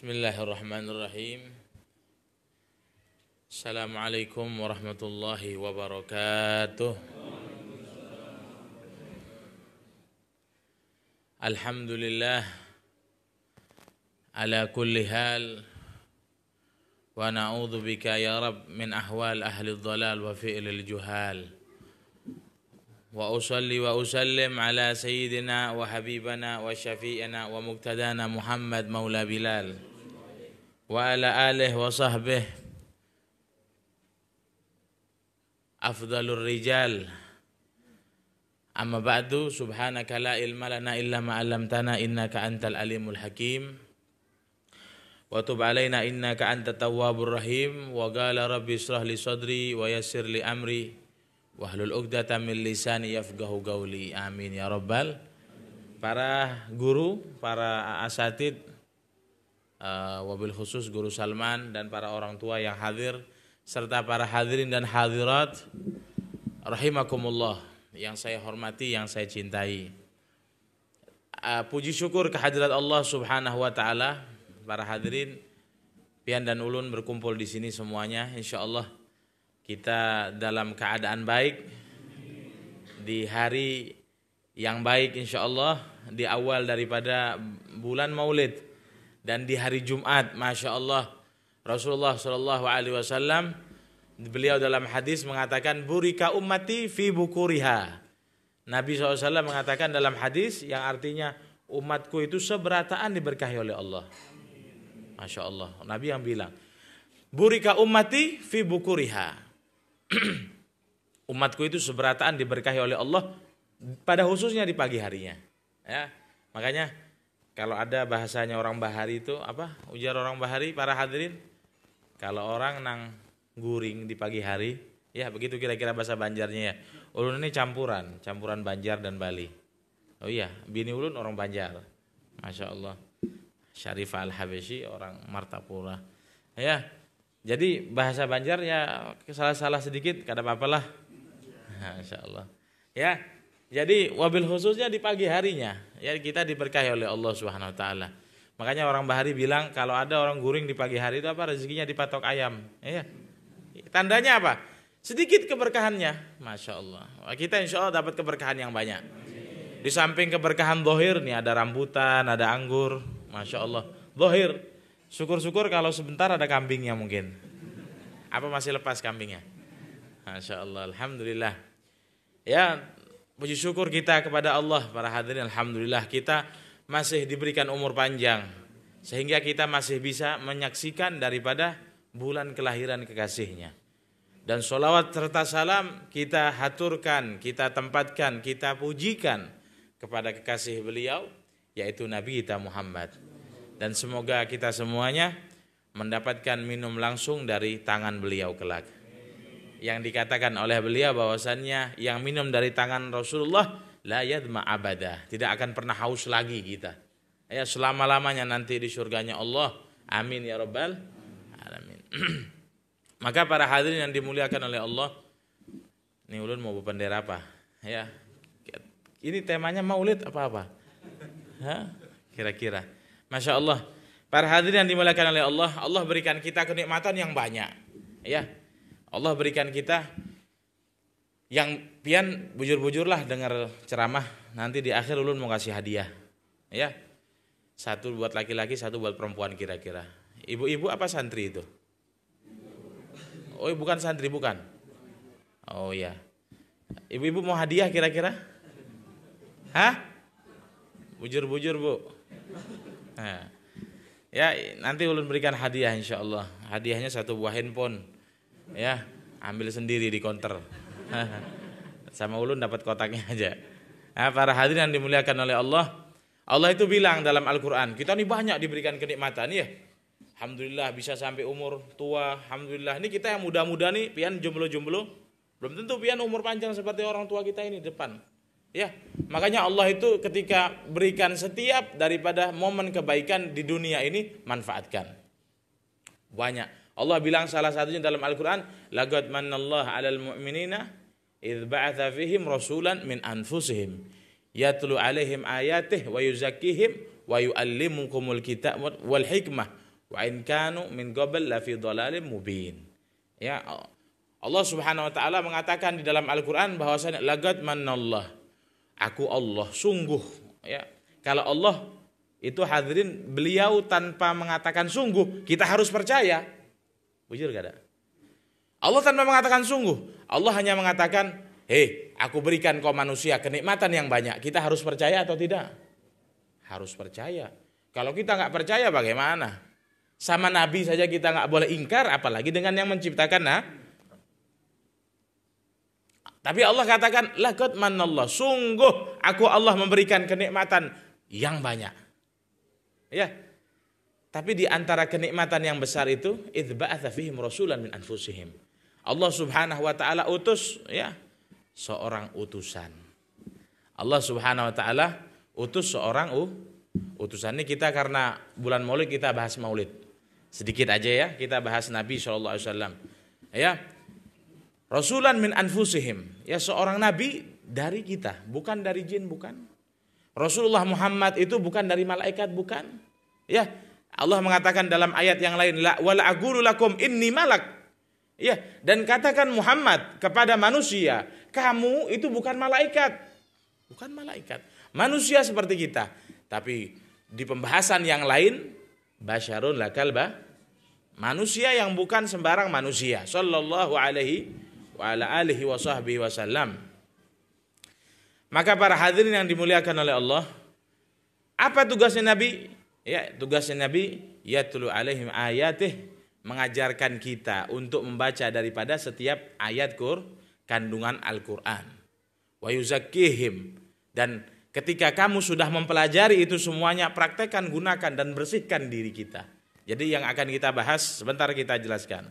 بسم الله الرحمن الرحيم السلام عليكم ورحمة الله وبركاته الحمد لله على كل حال ونعوذ بك يا رب من أحوال أهل الضلال وفئل الجهال وأصلي وأسلم على سيدنا وحبيبنا وشفيئنا ومقتدانا محمد مولى بلال wa ala alih wa sahbih afdalur rijal amma illa ma 'allamtana innaka antal alimul hakim wa tub alaina innaka rahim wa qala rabbi israh li amri wahlul 'uqdatam lisani yafqahu qawli amin ya rabbal para guru para asatid Eh, wabil khusus guru Salman dan para orang tua yang hadir serta para hadirin dan hadirat rahimakumullah yang saya hormati yang saya cintai uh, puji syukur kehadirat Allah Subhanahu wa taala para hadirin pian dan ulun berkumpul di sini semuanya insyaallah kita dalam keadaan baik di hari yang baik insyaallah di awal daripada bulan Maulid dan di hari Jumat, masya Allah Rasulullah Shallallahu Alaihi Wasallam beliau dalam hadis mengatakan burika ummati fi bukuriha. Nabi SAW mengatakan dalam hadis yang artinya umatku itu seberataan diberkahi oleh Allah. Masya Allah. Nabi yang bilang burika ummati fi bukuriha. umatku itu seberataan diberkahi oleh Allah pada khususnya di pagi harinya. Ya, makanya kalau ada bahasanya orang Bahari itu apa? Ujar orang Bahari para hadirin. Kalau orang nang guring di pagi hari, ya begitu kira-kira bahasa Banjarnya ya. Ulun ini campuran, campuran Banjar dan Bali. Oh iya, bini ulun orang Banjar. Masya Allah. syarif Al-Habeshi orang Martapura. Ya, jadi bahasa Banjar ya salah-salah sedikit, kada apa-apa lah. Masya Allah. Ya, jadi wabil khususnya di pagi harinya Ya kita diberkahi oleh Allah Subhanahu wa taala. Makanya orang Bahari bilang kalau ada orang guring di pagi hari itu apa rezekinya dipatok ayam. Ya. Tandanya apa? Sedikit keberkahannya, masya Allah. Kita insya Allah dapat keberkahan yang banyak. Di samping keberkahan dohir nih ada rambutan, ada anggur, masya Allah. Dohir, syukur-syukur kalau sebentar ada kambingnya mungkin. Apa masih lepas kambingnya? Masya Allah, Alhamdulillah. Ya Puji syukur kita kepada Allah para hadirin alhamdulillah kita masih diberikan umur panjang sehingga kita masih bisa menyaksikan daripada bulan kelahiran kekasihnya. Dan sholawat serta salam kita haturkan, kita tempatkan, kita pujikan kepada kekasih beliau yaitu Nabi kita Muhammad. Dan semoga kita semuanya mendapatkan minum langsung dari tangan beliau kelak yang dikatakan oleh beliau bahwasannya yang minum dari tangan Rasulullah la yadma abada, tidak akan pernah haus lagi kita. Ya selama-lamanya nanti di surganya Allah. Amin ya rabbal alamin. Maka para hadirin yang dimuliakan oleh Allah, ini ulun mau bendera apa? Ya. Ini temanya maulid apa-apa? Kira-kira. Masya Allah. Para hadirin yang dimuliakan oleh Allah, Allah berikan kita kenikmatan yang banyak. Ya, Allah berikan kita yang pian bujur-bujurlah dengar ceramah nanti di akhir ulun mau kasih hadiah ya satu buat laki-laki satu buat perempuan kira-kira ibu-ibu apa santri itu oh bukan santri bukan oh ya ibu-ibu mau hadiah kira-kira hah bujur-bujur bu nah. ya nanti ulun berikan hadiah insya Allah hadiahnya satu buah handphone ya ambil sendiri di konter sama ulun dapat kotaknya aja nah, para hadirin yang dimuliakan oleh Allah Allah itu bilang dalam Al-Quran kita ini banyak diberikan kenikmatan ya Alhamdulillah bisa sampai umur tua Alhamdulillah ini kita yang muda-muda nih pian jomblo-jomblo belum tentu pian umur panjang seperti orang tua kita ini depan Ya, makanya Allah itu ketika berikan setiap daripada momen kebaikan di dunia ini manfaatkan. Banyak. Allah bilang salah satunya dalam Al-Quran, Lagat manallah alal mu'minina idh ba'atha fihim rasulan min anfusihim yatlu alaihim ayatih wa yuzakihim wa yuallimukumul kitab wal hikmah wa in kanu min qabl la fi mubin. Ya Allah Subhanahu wa taala mengatakan di dalam Al-Qur'an bahwasanya lagad manallah. Aku Allah sungguh ya. Kalau Allah itu hadirin beliau tanpa mengatakan sungguh, kita harus percaya. Bujur gak ada? Allah tanpa mengatakan sungguh. Allah hanya mengatakan, hei aku berikan kau manusia kenikmatan yang banyak. Kita harus percaya atau tidak? Harus percaya. Kalau kita nggak percaya bagaimana? Sama Nabi saja kita nggak boleh ingkar, apalagi dengan yang menciptakan. Nah, tapi Allah katakan, lakot manallah, sungguh aku Allah memberikan kenikmatan yang banyak. Ya, tapi di antara kenikmatan yang besar itu idzba'atha fihim rasulan min anfusihim. Allah Subhanahu wa taala utus ya seorang utusan. Allah Subhanahu wa taala utus seorang uh, utusan ini kita karena bulan Maulid kita bahas Maulid. Sedikit aja ya, kita bahas Nabi sallallahu alaihi wasallam. Ya. Rasulan min anfusihim, ya seorang nabi dari kita, bukan dari jin, bukan. Rasulullah Muhammad itu bukan dari malaikat, bukan. Ya, Allah mengatakan dalam ayat yang lain, la wala lakum inni malak. Ya, dan katakan Muhammad kepada manusia, kamu itu bukan malaikat. Bukan malaikat. Manusia seperti kita. Tapi di pembahasan yang lain, basyarun lakal ba Manusia yang bukan sembarang manusia. Sallallahu alaihi wa ala alihi wa sahbihi wasallam. Maka para hadirin yang dimuliakan oleh Allah, apa tugasnya Nabi? ya tugasnya Nabi ya tulu alaihim ayatih mengajarkan kita untuk membaca daripada setiap ayat Qur kandungan Al-Qur'an. Wa yuzakihim dan ketika kamu sudah mempelajari itu semuanya praktekkan gunakan dan bersihkan diri kita. Jadi yang akan kita bahas sebentar kita jelaskan.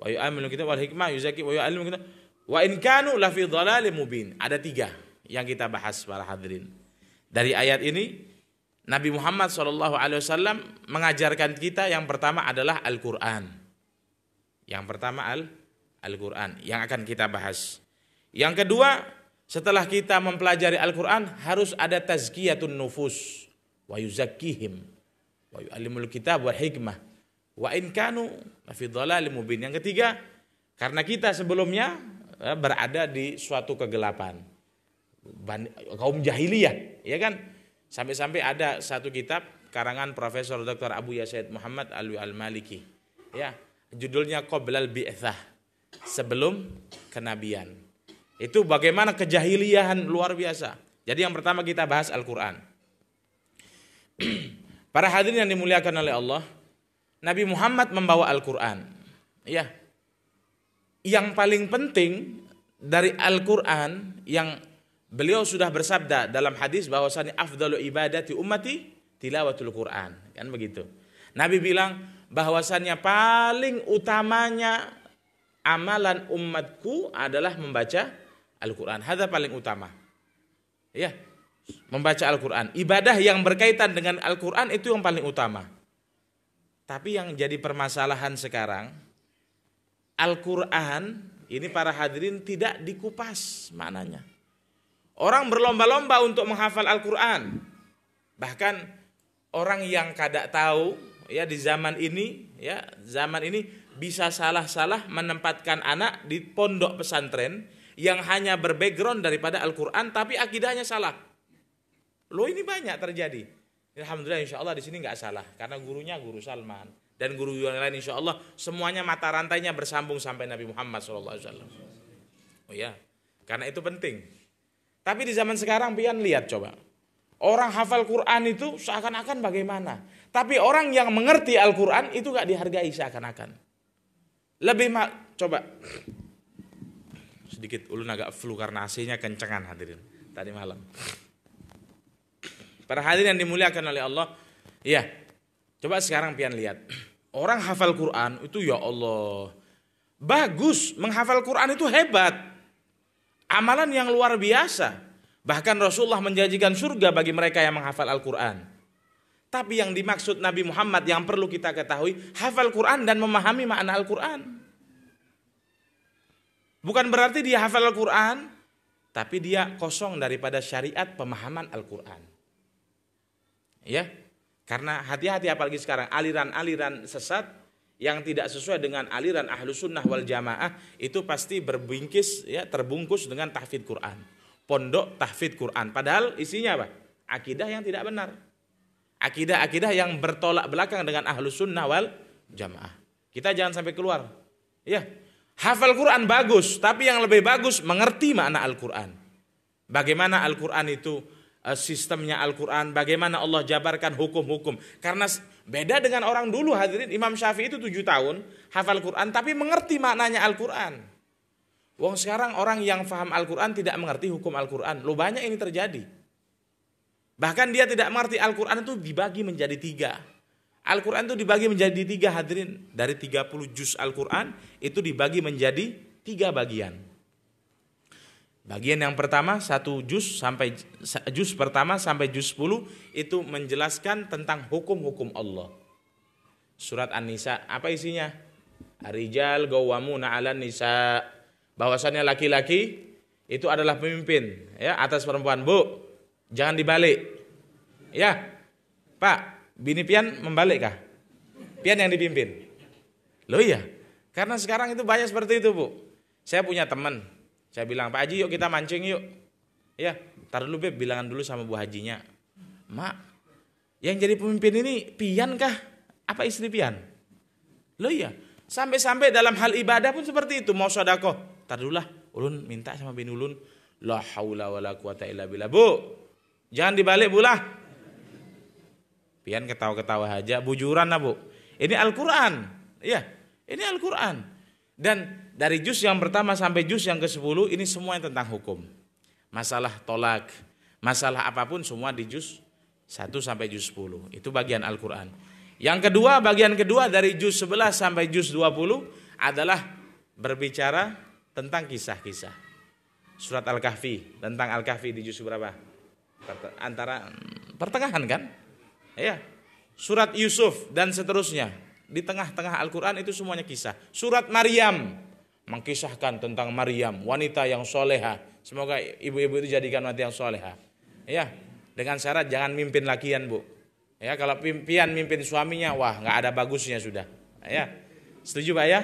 Wa yu'amilu kita wal hikmah yuzaki wa yu'allimu kita wa in kanu la fi mubin. Ada tiga yang kita bahas para hadirin. Dari ayat ini Nabi Muhammad SAW mengajarkan kita yang pertama adalah Al-Quran. Yang pertama Al Al-Quran yang akan kita bahas. Yang kedua, setelah kita mempelajari Al-Quran harus ada tazkiyatun nufus wa yuzakkihim wa yu'allimul kitab wa hikmah wa in kanu mubin. Yang ketiga, karena kita sebelumnya eh, berada di suatu kegelapan kaum jahiliyah, ya kan? Sampai-sampai ada satu kitab karangan Profesor Dr. Abu Yasid Muhammad Alwi Al-Maliki. Ya, judulnya Qoblal Bi'thah. Sebelum kenabian. Itu bagaimana kejahiliahan luar biasa. Jadi yang pertama kita bahas Al-Qur'an. Para hadirin yang dimuliakan oleh Allah, Nabi Muhammad membawa Al-Qur'an. Ya. Yang paling penting dari Al-Qur'an yang Beliau sudah bersabda dalam hadis bahwasanya afdalu ibadati ummati tilawatul Quran, kan begitu. Nabi bilang bahwasannya paling utamanya amalan umatku adalah membaca Al-Qur'an. Hada paling utama. Ya, membaca Al-Qur'an. Ibadah yang berkaitan dengan Al-Qur'an itu yang paling utama. Tapi yang jadi permasalahan sekarang Al-Qur'an ini para hadirin tidak dikupas maknanya. Orang berlomba-lomba untuk menghafal Al-Quran. Bahkan orang yang kada tahu ya di zaman ini ya zaman ini bisa salah-salah menempatkan anak di pondok pesantren yang hanya berbackground daripada Al-Quran tapi akidahnya salah. Lo ini banyak terjadi. Alhamdulillah insya Allah di sini nggak salah karena gurunya guru Salman dan guru yang lain insya Allah semuanya mata rantainya bersambung sampai Nabi Muhammad SAW. Oh ya, karena itu penting. Tapi di zaman sekarang pian lihat coba. Orang hafal Quran itu seakan-akan bagaimana. Tapi orang yang mengerti Al-Quran itu gak dihargai seakan-akan. Lebih mak, coba. Sedikit ulun agak flu karena AC-nya kencengan hadirin. Tadi malam. Para hadirin yang dimuliakan oleh Allah. Iya, coba sekarang pian lihat. Orang hafal Quran itu ya Allah. Bagus, menghafal Quran itu hebat. Amalan yang luar biasa. Bahkan Rasulullah menjanjikan surga bagi mereka yang menghafal Al-Quran. Tapi yang dimaksud Nabi Muhammad yang perlu kita ketahui, hafal Quran dan memahami makna Al-Quran. Bukan berarti dia hafal Al-Quran, tapi dia kosong daripada syariat pemahaman Al-Quran. Ya, karena hati-hati apalagi sekarang aliran-aliran sesat yang tidak sesuai dengan aliran ahlu sunnah wal jamaah itu pasti berbingkis ya terbungkus dengan tahfid Quran pondok tahfid Quran padahal isinya apa akidah yang tidak benar akidah akidah yang bertolak belakang dengan ahlu sunnah wal jamaah kita jangan sampai keluar ya hafal Quran bagus tapi yang lebih bagus mengerti makna Al Quran bagaimana Al Quran itu Eh, sistemnya Al-Quran, bagaimana Allah jabarkan hukum-hukum. Karena beda dengan orang dulu hadirin, Imam Syafi'i itu tujuh tahun hafal Quran, tapi mengerti maknanya Al-Quran. Wong sekarang orang yang faham Al-Quran tidak mengerti hukum Al-Quran. Lo banyak ini terjadi. Bahkan dia tidak mengerti Al-Quran itu dibagi menjadi tiga. Al-Quran itu dibagi menjadi tiga hadirin. Dari 30 juz Al-Quran itu dibagi menjadi tiga bagian. Bagian yang pertama satu juz sampai juz pertama sampai juz 10 itu menjelaskan tentang hukum-hukum Allah. Surat An-Nisa apa isinya? Arijal gawamuna ala nisa. Bahwasannya laki-laki itu adalah pemimpin ya atas perempuan. Bu, jangan dibalik. Ya. Pak, bini pian membalik kah? Pian yang dipimpin. Loh iya. Karena sekarang itu banyak seperti itu, Bu. Saya punya teman saya bilang, Pak Haji yuk kita mancing yuk. Ya, taruh dulu Beb, bilangan dulu sama Bu Hajinya. Mak, yang jadi pemimpin ini pian kah? Apa istri pian? Loh iya, sampai-sampai dalam hal ibadah pun seperti itu. Mau sodakoh, taruh dulu lah. Ulun minta sama bin Ulun. La haula wa la quwata illa billah. Bu, jangan dibalik bu lah. Pian ketawa-ketawa aja, bujuran lah bu. Ini Al-Quran. Iya, ini Al-Quran. Dan dari juz yang pertama sampai juz yang ke-10 ini semuanya tentang hukum. Masalah tolak, masalah apapun semua di juz 1 sampai juz 10. Itu bagian Al-Qur'an. Yang kedua, bagian kedua dari juz 11 sampai juz 20 adalah berbicara tentang kisah-kisah. Surat Al-Kahfi, tentang Al-Kahfi di juz berapa? Antara hmm, pertengahan kan? Ya. Surat Yusuf dan seterusnya. Di tengah-tengah Al-Quran itu semuanya kisah. Surat Maryam mengkisahkan tentang Maryam, wanita yang soleha. Semoga ibu-ibu itu jadikan wanita yang soleha. Ya, dengan syarat jangan mimpin lakian bu. Ya, kalau pimpian mimpin suaminya, wah nggak ada bagusnya sudah. Ya, setuju pak ya?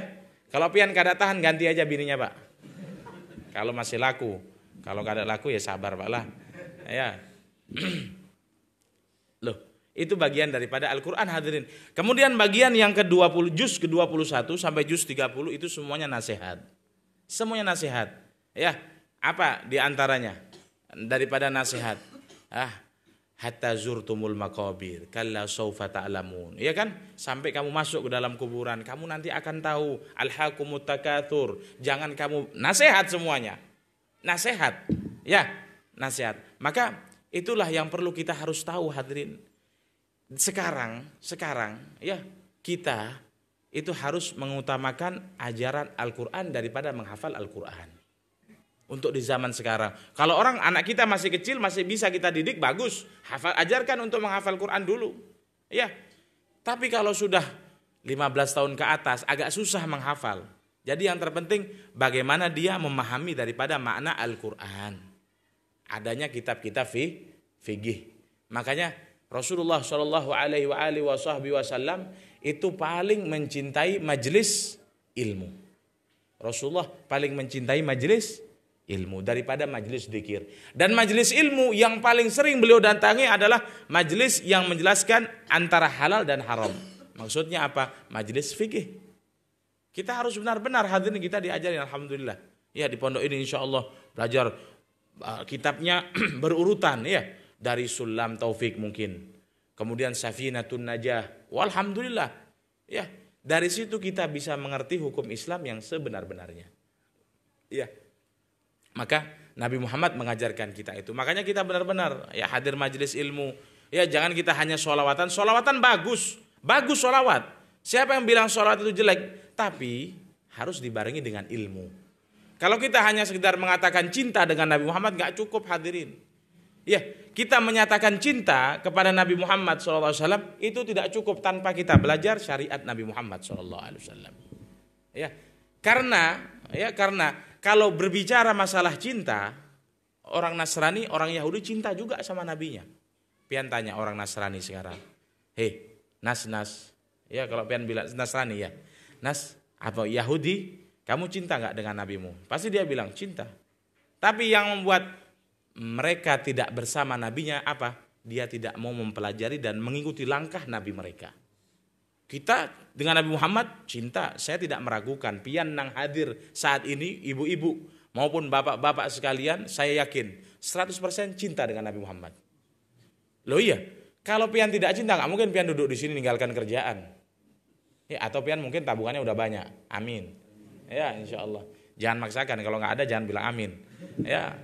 Kalau pian kada tahan ganti aja bininya pak. Kalau masih laku, kalau kada laku ya sabar pak lah. Ya. Itu bagian daripada Al-Quran hadirin. Kemudian bagian yang ke-20, juz ke-21 sampai juz 30 itu semuanya nasihat. Semuanya nasihat. Ya, apa di antaranya? daripada nasihat? Ah, hatta zurtumul makabir kalla saufa ta'lamun ya kan sampai kamu masuk ke dalam kuburan kamu nanti akan tahu alhaqumut takatsur jangan kamu nasihat semuanya nasihat ya nasihat maka itulah yang perlu kita harus tahu hadirin sekarang sekarang ya kita itu harus mengutamakan ajaran Al-Qur'an daripada menghafal Al-Qur'an. Untuk di zaman sekarang. Kalau orang anak kita masih kecil masih bisa kita didik bagus, hafal ajarkan untuk menghafal Quran dulu. Ya. Tapi kalau sudah 15 tahun ke atas agak susah menghafal. Jadi yang terpenting bagaimana dia memahami daripada makna Al-Quran. Adanya kitab-kitab fi, fi, Makanya Rasulullah Shallallahu Alaihi Wasallam itu paling mencintai majelis ilmu. Rasulullah paling mencintai majelis ilmu daripada majelis dikir. Dan majelis ilmu yang paling sering beliau datangi adalah majelis yang menjelaskan antara halal dan haram. Maksudnya apa? Majelis fikih. Kita harus benar-benar hadirin kita diajarin Alhamdulillah. Ya di pondok ini insya Allah belajar uh, kitabnya berurutan ya dari sulam taufik mungkin. Kemudian safinatun najah. Walhamdulillah. Ya, dari situ kita bisa mengerti hukum Islam yang sebenar-benarnya. Ya. Maka Nabi Muhammad mengajarkan kita itu. Makanya kita benar-benar ya hadir majelis ilmu. Ya jangan kita hanya sholawatan. Sholawatan bagus. Bagus sholawat. Siapa yang bilang sholawat itu jelek? Tapi harus dibarengi dengan ilmu. Kalau kita hanya sekedar mengatakan cinta dengan Nabi Muhammad, nggak cukup hadirin. Ya, kita menyatakan cinta kepada Nabi Muhammad SAW itu tidak cukup tanpa kita belajar syariat Nabi Muhammad SAW. Ya, karena ya karena kalau berbicara masalah cinta, orang Nasrani, orang Yahudi cinta juga sama nabinya. Pian tanya orang Nasrani sekarang, hei Nas Nas, ya kalau Pian bilang Nasrani ya, Nas atau Yahudi, kamu cinta nggak dengan nabimu? Pasti dia bilang cinta. Tapi yang membuat mereka tidak bersama nabinya apa? Dia tidak mau mempelajari dan mengikuti langkah nabi mereka. Kita dengan Nabi Muhammad cinta, saya tidak meragukan. Pian yang hadir saat ini ibu-ibu maupun bapak-bapak sekalian, saya yakin 100% cinta dengan Nabi Muhammad. Loh iya, kalau pian tidak cinta nggak mungkin pian duduk di sini ninggalkan kerjaan. Ya, atau pian mungkin tabungannya udah banyak. Amin. Ya, insya Allah. Jangan maksakan kalau nggak ada jangan bilang amin. Ya,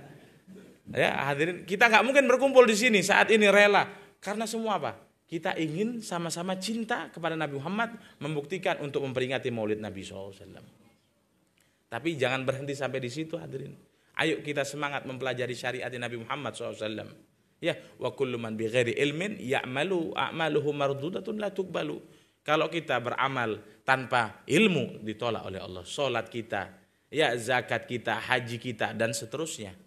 Ya, hadirin, kita nggak mungkin berkumpul di sini saat ini rela karena semua apa? Kita ingin sama-sama cinta kepada Nabi Muhammad membuktikan untuk memperingati Maulid Nabi SAW. Tapi jangan berhenti sampai di situ hadirin. Ayo kita semangat mempelajari syariat Nabi Muhammad SAW. Ya, wa kullu man bi ghairi ilmin malu, a'maluhu mardudatun la tuqbalu. Kalau kita beramal tanpa ilmu ditolak oleh Allah. Salat kita, ya zakat kita, haji kita dan seterusnya.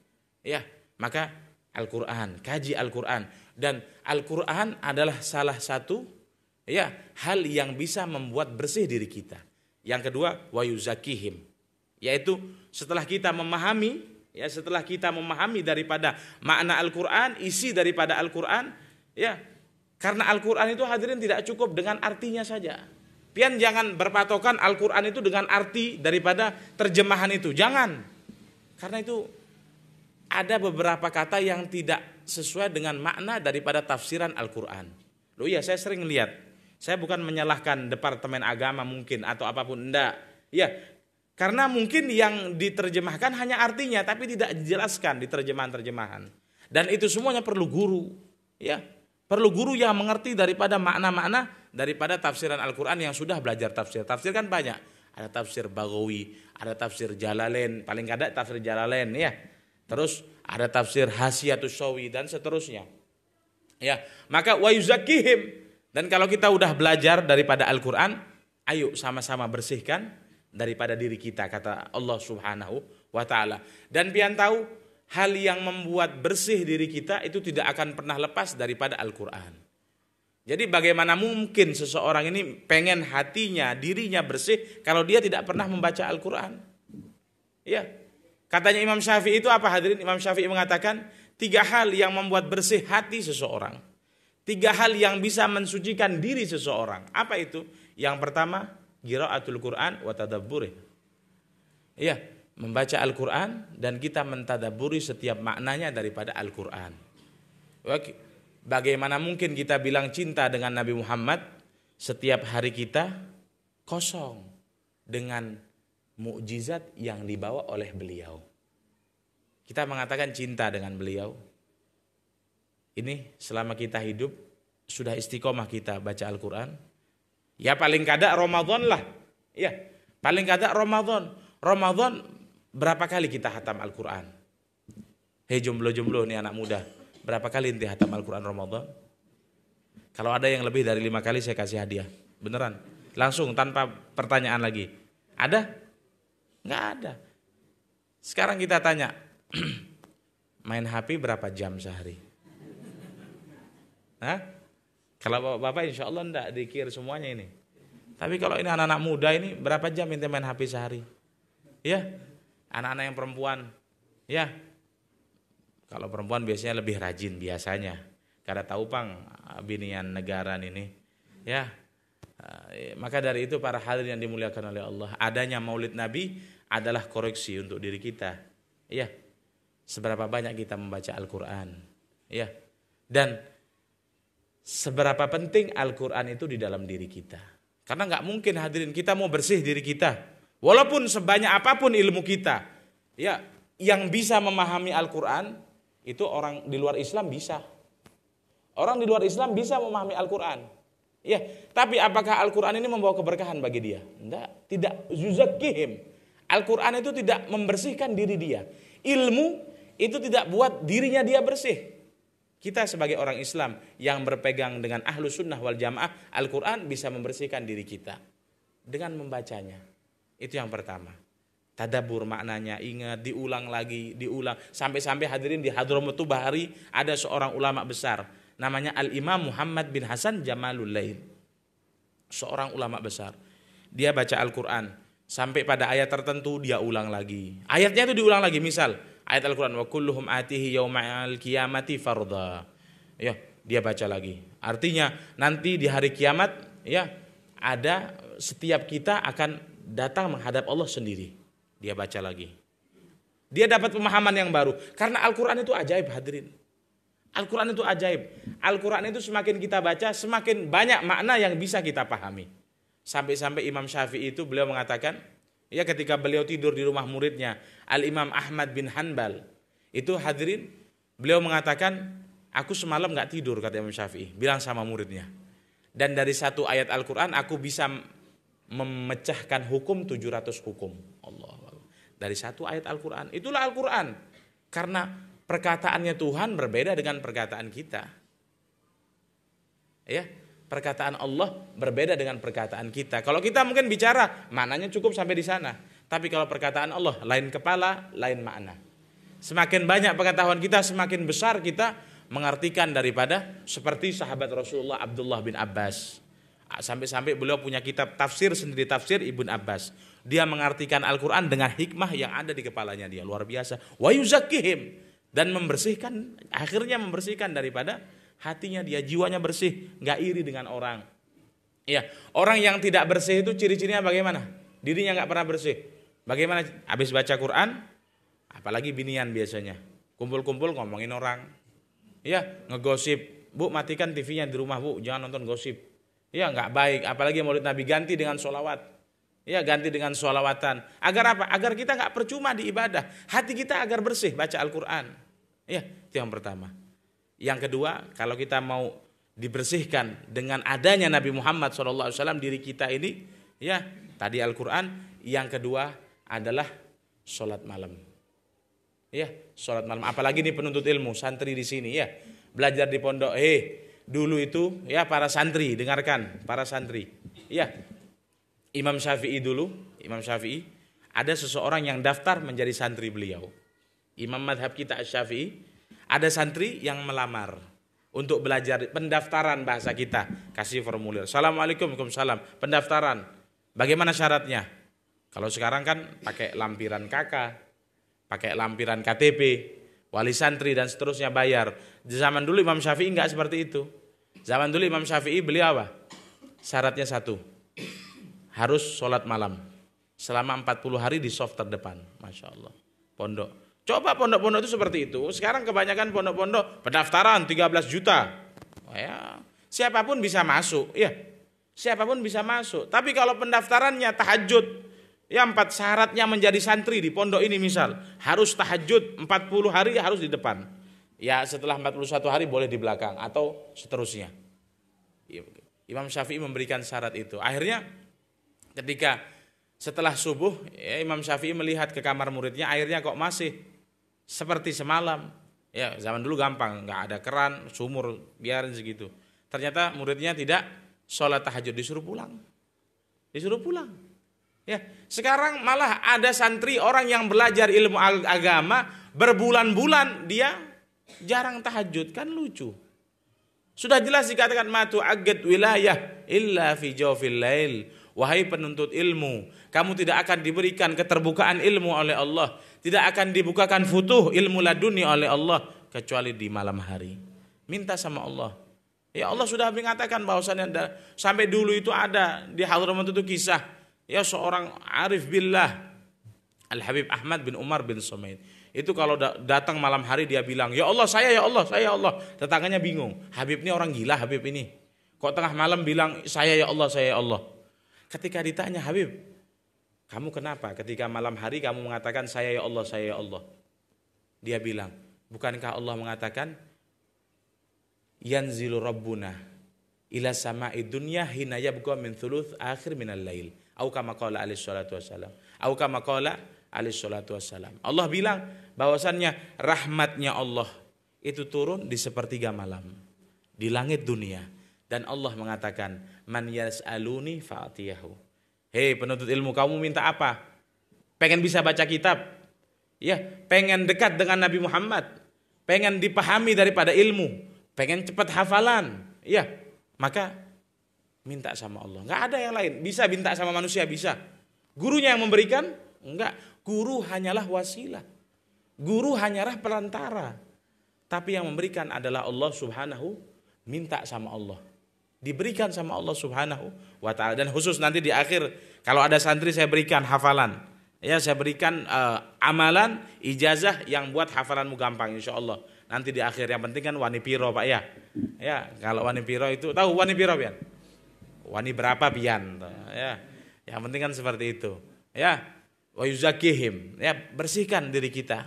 Ya, maka Al-Qur'an, kaji Al-Qur'an dan Al-Qur'an adalah salah satu ya hal yang bisa membuat bersih diri kita. Yang kedua wayuzakihim yaitu setelah kita memahami ya setelah kita memahami daripada makna Al-Qur'an, isi daripada Al-Qur'an ya karena Al-Qur'an itu hadirin tidak cukup dengan artinya saja. Pian jangan berpatokan Al-Quran itu dengan arti daripada terjemahan itu. Jangan. Karena itu ada beberapa kata yang tidak sesuai dengan makna daripada tafsiran Al-Quran. Loh ya saya sering lihat, saya bukan menyalahkan Departemen Agama mungkin atau apapun, enggak. Ya, karena mungkin yang diterjemahkan hanya artinya tapi tidak dijelaskan di terjemahan-terjemahan. Dan itu semuanya perlu guru, ya. Perlu guru yang mengerti daripada makna-makna daripada tafsiran Al-Qur'an yang sudah belajar tafsir. Tafsir kan banyak. Ada tafsir Bagawi, ada tafsir Jalalain, paling kada tafsir Jalalain ya. Terus ada tafsir hasiatu sawi dan seterusnya. Ya, maka wa yuzakihim. Dan kalau kita udah belajar daripada Al-Qur'an, ayo sama-sama bersihkan daripada diri kita kata Allah Subhanahu wa taala. Dan pian tahu hal yang membuat bersih diri kita itu tidak akan pernah lepas daripada Al-Qur'an. Jadi bagaimana mungkin seseorang ini pengen hatinya, dirinya bersih kalau dia tidak pernah membaca Al-Qur'an? Ya, Katanya Imam Syafi'i itu apa hadirin? Imam Syafi'i mengatakan tiga hal yang membuat bersih hati seseorang. Tiga hal yang bisa mensucikan diri seseorang. Apa itu? Yang pertama, qiraatul Quran wa tadabburi. Iya, membaca Al-Qur'an dan kita mentadaburi setiap maknanya daripada Al-Qur'an. Bagaimana mungkin kita bilang cinta dengan Nabi Muhammad setiap hari kita kosong dengan mukjizat yang dibawa oleh beliau. Kita mengatakan cinta dengan beliau. Ini selama kita hidup sudah istiqomah kita baca Al-Qur'an. Ya paling kada Ramadan lah. Ya, paling kada Ramadan. Ramadan berapa kali kita hatam Al-Qur'an? Hei jomblo-jomblo nih anak muda. Berapa kali nanti hatam Al-Qur'an Ramadan? Kalau ada yang lebih dari lima kali saya kasih hadiah. Beneran. Langsung tanpa pertanyaan lagi. Ada? Nggak ada. Sekarang kita tanya, main HP berapa jam sehari? Hah? Kalau bapak-bapak insya Allah enggak dikir semuanya ini. Tapi kalau ini anak-anak muda ini berapa jam minta main HP sehari? Ya, anak-anak yang perempuan, ya. Kalau perempuan biasanya lebih rajin biasanya. Karena tahu pang binian negara ini, ya Ah, iya. Maka dari itu para hadirin yang dimuliakan oleh Allah, adanya Maulid Nabi adalah koreksi untuk diri kita. Iya. Seberapa banyak kita membaca Al-Qur'an. Iya. Dan seberapa penting Al-Qur'an itu di dalam diri kita. Karena nggak mungkin hadirin kita mau bersih diri kita. Walaupun sebanyak apapun ilmu kita. Ya, yang bisa memahami Al-Qur'an itu orang di luar Islam bisa. Orang di luar Islam bisa memahami Al-Qur'an. Ya, tapi apakah Al-Qur'an ini membawa keberkahan bagi dia? Enggak, tidak yuzakihim. Al-Qur'an itu tidak membersihkan diri dia. Ilmu itu tidak buat dirinya dia bersih. Kita sebagai orang Islam yang berpegang dengan ahlu sunnah wal jamaah, Al-Quran bisa membersihkan diri kita. Dengan membacanya. Itu yang pertama. Tadabur maknanya, ingat, diulang lagi, diulang. Sampai-sampai hadirin di Hadromutu Bahari ada seorang ulama besar namanya Al-Imam Muhammad bin Hasan Jamalul Lain. Seorang ulama besar. Dia baca Al-Qur'an sampai pada ayat tertentu dia ulang lagi. Ayatnya itu diulang lagi, misal ayat Al-Qur'an wa kulluhum atihi yaumal qiyamati farda. Ya, dia baca lagi. Artinya nanti di hari kiamat ya ada setiap kita akan datang menghadap Allah sendiri. Dia baca lagi. Dia dapat pemahaman yang baru karena Al-Qur'an itu ajaib hadirin. Al-Quran itu ajaib. Al-Quran itu semakin kita baca, semakin banyak makna yang bisa kita pahami. Sampai-sampai Imam Syafi'i itu beliau mengatakan, ya ketika beliau tidur di rumah muridnya, Al-Imam Ahmad bin Hanbal, itu hadirin, beliau mengatakan, aku semalam gak tidur, kata Imam Syafi'i, bilang sama muridnya. Dan dari satu ayat Al-Quran, aku bisa memecahkan hukum 700 hukum. Allah. Dari satu ayat Al-Quran. Itulah Al-Quran. Karena perkataannya Tuhan berbeda dengan perkataan kita. Ya, perkataan Allah berbeda dengan perkataan kita. Kalau kita mungkin bicara, mananya cukup sampai di sana. Tapi kalau perkataan Allah lain kepala, lain makna. Semakin banyak pengetahuan kita, semakin besar kita mengartikan daripada seperti sahabat Rasulullah Abdullah bin Abbas. Ah, sampai-sampai beliau punya kitab tafsir sendiri tafsir Ibn Abbas. Dia mengartikan Al-Quran dengan hikmah yang ada di kepalanya dia. Luar biasa. Wa yuzakihim dan membersihkan akhirnya membersihkan daripada hatinya dia jiwanya bersih nggak iri dengan orang ya orang yang tidak bersih itu ciri-cirinya bagaimana dirinya nggak pernah bersih bagaimana habis baca Quran apalagi binian biasanya kumpul-kumpul ngomongin orang ya ngegosip bu matikan TV-nya di rumah bu jangan nonton gosip ya nggak baik apalagi mau Nabi ganti dengan solawat Ya ganti dengan sholawatan. Agar apa? Agar kita nggak percuma di ibadah. Hati kita agar bersih baca Al-Quran. Ya itu yang pertama. Yang kedua kalau kita mau dibersihkan dengan adanya Nabi Muhammad SAW diri kita ini. Ya tadi Al-Quran. Yang kedua adalah sholat malam. Ya sholat malam. Apalagi ini penuntut ilmu santri di sini ya. Belajar di pondok. hey, eh, dulu itu ya para santri dengarkan para santri. Ya Imam Syafi'i dulu, Imam Syafi'i, ada seseorang yang daftar menjadi santri beliau. Imam madhab kita Syafi'i, ada santri yang melamar untuk belajar pendaftaran bahasa kita. Kasih formulir. Assalamualaikum, salam. Pendaftaran. Bagaimana syaratnya? Kalau sekarang kan pakai lampiran KK, pakai lampiran KTP, wali santri dan seterusnya bayar. Di zaman dulu Imam Syafi'i enggak seperti itu. Zaman dulu Imam Syafi'i beliau, apa? Syaratnya satu, harus sholat malam selama 40 hari di soft terdepan Masya Allah pondok coba pondok-pondok itu seperti itu sekarang kebanyakan pondok-pondok pendaftaran 13 juta oh ya siapapun bisa masuk ya siapapun bisa masuk tapi kalau pendaftarannya tahajud ya empat syaratnya menjadi santri di pondok ini misal harus tahajud 40 hari harus di depan ya setelah 41 hari boleh di belakang atau seterusnya iya, Imam Syafi'i memberikan syarat itu akhirnya Ketika setelah subuh ya, Imam Syafi'i melihat ke kamar muridnya airnya kok masih seperti semalam. Ya zaman dulu gampang, nggak ada keran, sumur, biarin segitu. Ternyata muridnya tidak sholat tahajud disuruh pulang, disuruh pulang. Ya sekarang malah ada santri orang yang belajar ilmu agama berbulan-bulan dia jarang tahajud kan lucu. Sudah jelas dikatakan matu aget wilayah illa fi jawfil lail. Wahai penuntut ilmu, kamu tidak akan diberikan keterbukaan ilmu oleh Allah, tidak akan dibukakan futuh ilmu laduni oleh Allah kecuali di malam hari. Minta sama Allah. Ya Allah sudah mengatakan bahwasanya sampai dulu itu ada di Hadramaut itu kisah ya seorang arif billah Al Habib Ahmad bin Umar bin Sumaid. Itu kalau datang malam hari dia bilang, "Ya Allah, saya ya Allah, saya ya Allah." Tetangganya bingung. Habib ini orang gila Habib ini. Kok tengah malam bilang, "Saya ya Allah, saya ya Allah." Ketika ditanya Habib, kamu kenapa ketika malam hari kamu mengatakan saya ya Allah, saya ya Allah. Dia bilang, bukankah Allah mengatakan yanzilu rabbuna ila sama'i dunya hina yabqa min thuluth akhir minal lail au kama qala alaihi salatu wasalam. au kama qala alaihi salatu wasalam. Allah bilang bahwasannya rahmatnya Allah itu turun di sepertiga malam di langit dunia dan Allah mengatakan man yas'aluni fa'atiyahu. Hei penuntut ilmu, kamu minta apa? Pengen bisa baca kitab? Ya, pengen dekat dengan Nabi Muhammad. Pengen dipahami daripada ilmu. Pengen cepat hafalan. Ya, maka minta sama Allah. Enggak ada yang lain. Bisa minta sama manusia, bisa. Gurunya yang memberikan? Enggak. Guru hanyalah wasilah. Guru hanyalah pelantara. Tapi yang memberikan adalah Allah subhanahu minta sama Allah diberikan sama Allah Subhanahu wa taala dan khusus nanti di akhir kalau ada santri saya berikan hafalan ya saya berikan uh, amalan ijazah yang buat hafalanmu gampang insya Allah nanti di akhir yang penting kan wani piro Pak ya ya kalau wani piro itu tahu wani piro pian wani berapa pian ya yang penting kan seperti itu ya wa yuzakihim ya bersihkan diri kita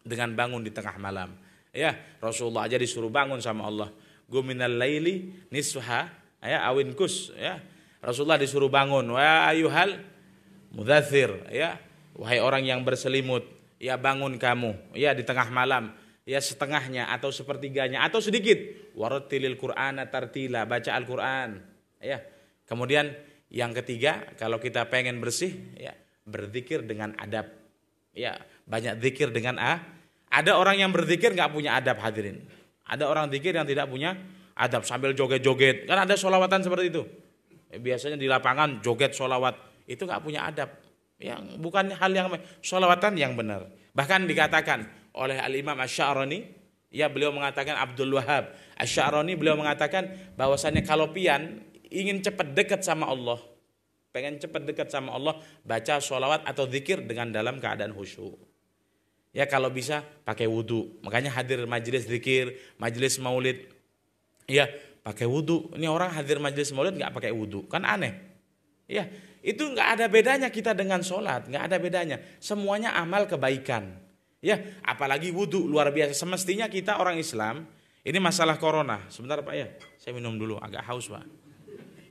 dengan bangun di tengah malam ya Rasulullah aja disuruh bangun sama Allah guminal laili nisfaha ya awin kus ya. Rasulullah disuruh bangun, wa ayuhal mudathir ya. Wahai orang yang berselimut, ya bangun kamu ya di tengah malam ya setengahnya atau sepertiganya atau sedikit waratilil Qur'an tartila baca Al-Qur'an ya kemudian yang ketiga kalau kita pengen bersih ya berzikir dengan adab ya banyak zikir dengan a ah, ada orang yang berzikir nggak punya adab hadirin ada orang dikir yang tidak punya adab sambil joget-joget. Kan ada solawatan seperti itu. Eh, biasanya di lapangan joget solawat. Itu gak punya adab. Yang bukan hal yang solawatan yang benar. Bahkan dikatakan oleh Al-Imam Asy'arani, ya beliau mengatakan Abdul Wahab. Asy'arani beliau mengatakan bahwasanya kalau pian ingin cepat dekat sama Allah, pengen cepat dekat sama Allah, baca sholawat atau zikir dengan dalam keadaan khusyuk ya kalau bisa pakai wudhu. Makanya hadir majelis zikir, majelis maulid, ya pakai wudhu. Ini orang hadir majelis maulid nggak pakai wudhu, kan aneh. Ya itu nggak ada bedanya kita dengan sholat, nggak ada bedanya. Semuanya amal kebaikan. Ya apalagi wudhu luar biasa. Semestinya kita orang Islam ini masalah corona. Sebentar pak ya, saya minum dulu agak haus pak.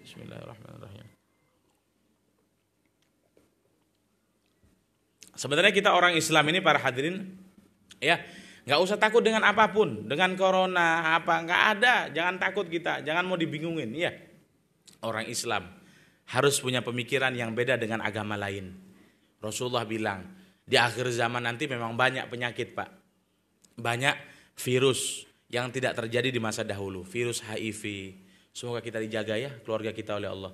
Bismillahirrahmanirrahim. Sebenarnya kita orang Islam ini para hadirin ya nggak usah takut dengan apapun, dengan corona apa nggak ada, jangan takut kita, jangan mau dibingungin ya. Orang Islam harus punya pemikiran yang beda dengan agama lain. Rasulullah bilang di akhir zaman nanti memang banyak penyakit pak, banyak virus yang tidak terjadi di masa dahulu, virus HIV. Semoga kita dijaga ya keluarga kita oleh Allah.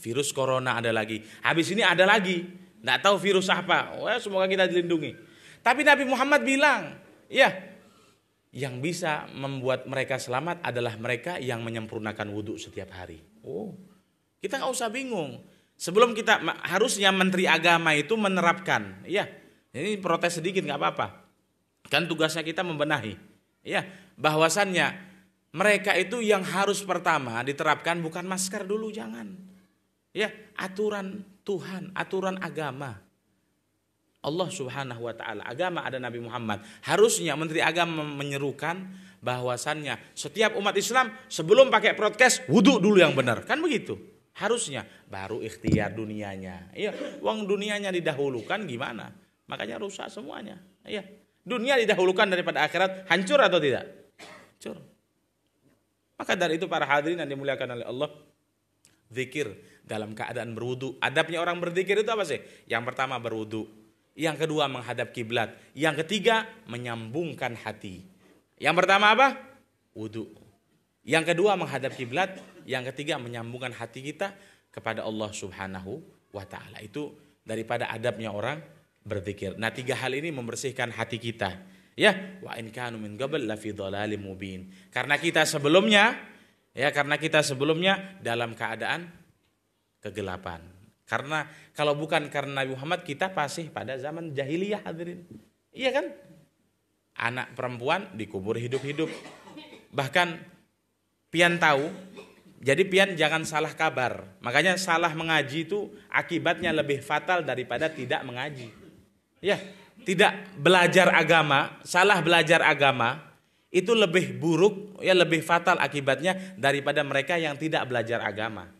Virus corona ada lagi, habis ini ada lagi tidak tahu virus apa. Wah, semoga kita dilindungi. Tapi Nabi Muhammad bilang, ya, yang bisa membuat mereka selamat adalah mereka yang menyempurnakan wudhu setiap hari. Oh, kita nggak usah bingung. Sebelum kita harusnya Menteri Agama itu menerapkan, ya, ini protes sedikit nggak apa-apa. Kan tugasnya kita membenahi, ya, bahwasannya mereka itu yang harus pertama diterapkan bukan masker dulu jangan ya aturan Tuhan, aturan agama. Allah Subhanahu wa taala, agama ada Nabi Muhammad. Harusnya menteri agama menyerukan bahwasannya setiap umat Islam sebelum pakai broadcast wudhu dulu yang benar. Kan begitu? Harusnya baru ikhtiar dunianya. Iya, uang dunianya didahulukan gimana? Makanya rusak semuanya. Iya. Dunia didahulukan daripada akhirat hancur atau tidak? Hancur. Maka dari itu para hadirin yang dimuliakan oleh Allah, zikir dalam keadaan berwudu. Adabnya orang berzikir itu apa sih? Yang pertama berwudu, yang kedua menghadap kiblat, yang ketiga menyambungkan hati. Yang pertama apa? Wudu. Yang kedua menghadap kiblat, yang ketiga menyambungkan hati kita kepada Allah Subhanahu wa taala. Itu daripada adabnya orang berzikir. Nah, tiga hal ini membersihkan hati kita. Ya, wa in kanu min qabl la fi mubin. Karena kita sebelumnya ya karena kita sebelumnya dalam keadaan kegelapan. Karena kalau bukan karena Nabi Muhammad kita pasti pada zaman jahiliyah hadirin. Iya kan? Anak perempuan dikubur hidup-hidup. Bahkan pian tahu, jadi pian jangan salah kabar. Makanya salah mengaji itu akibatnya lebih fatal daripada tidak mengaji. Ya, tidak belajar agama, salah belajar agama itu lebih buruk ya lebih fatal akibatnya daripada mereka yang tidak belajar agama.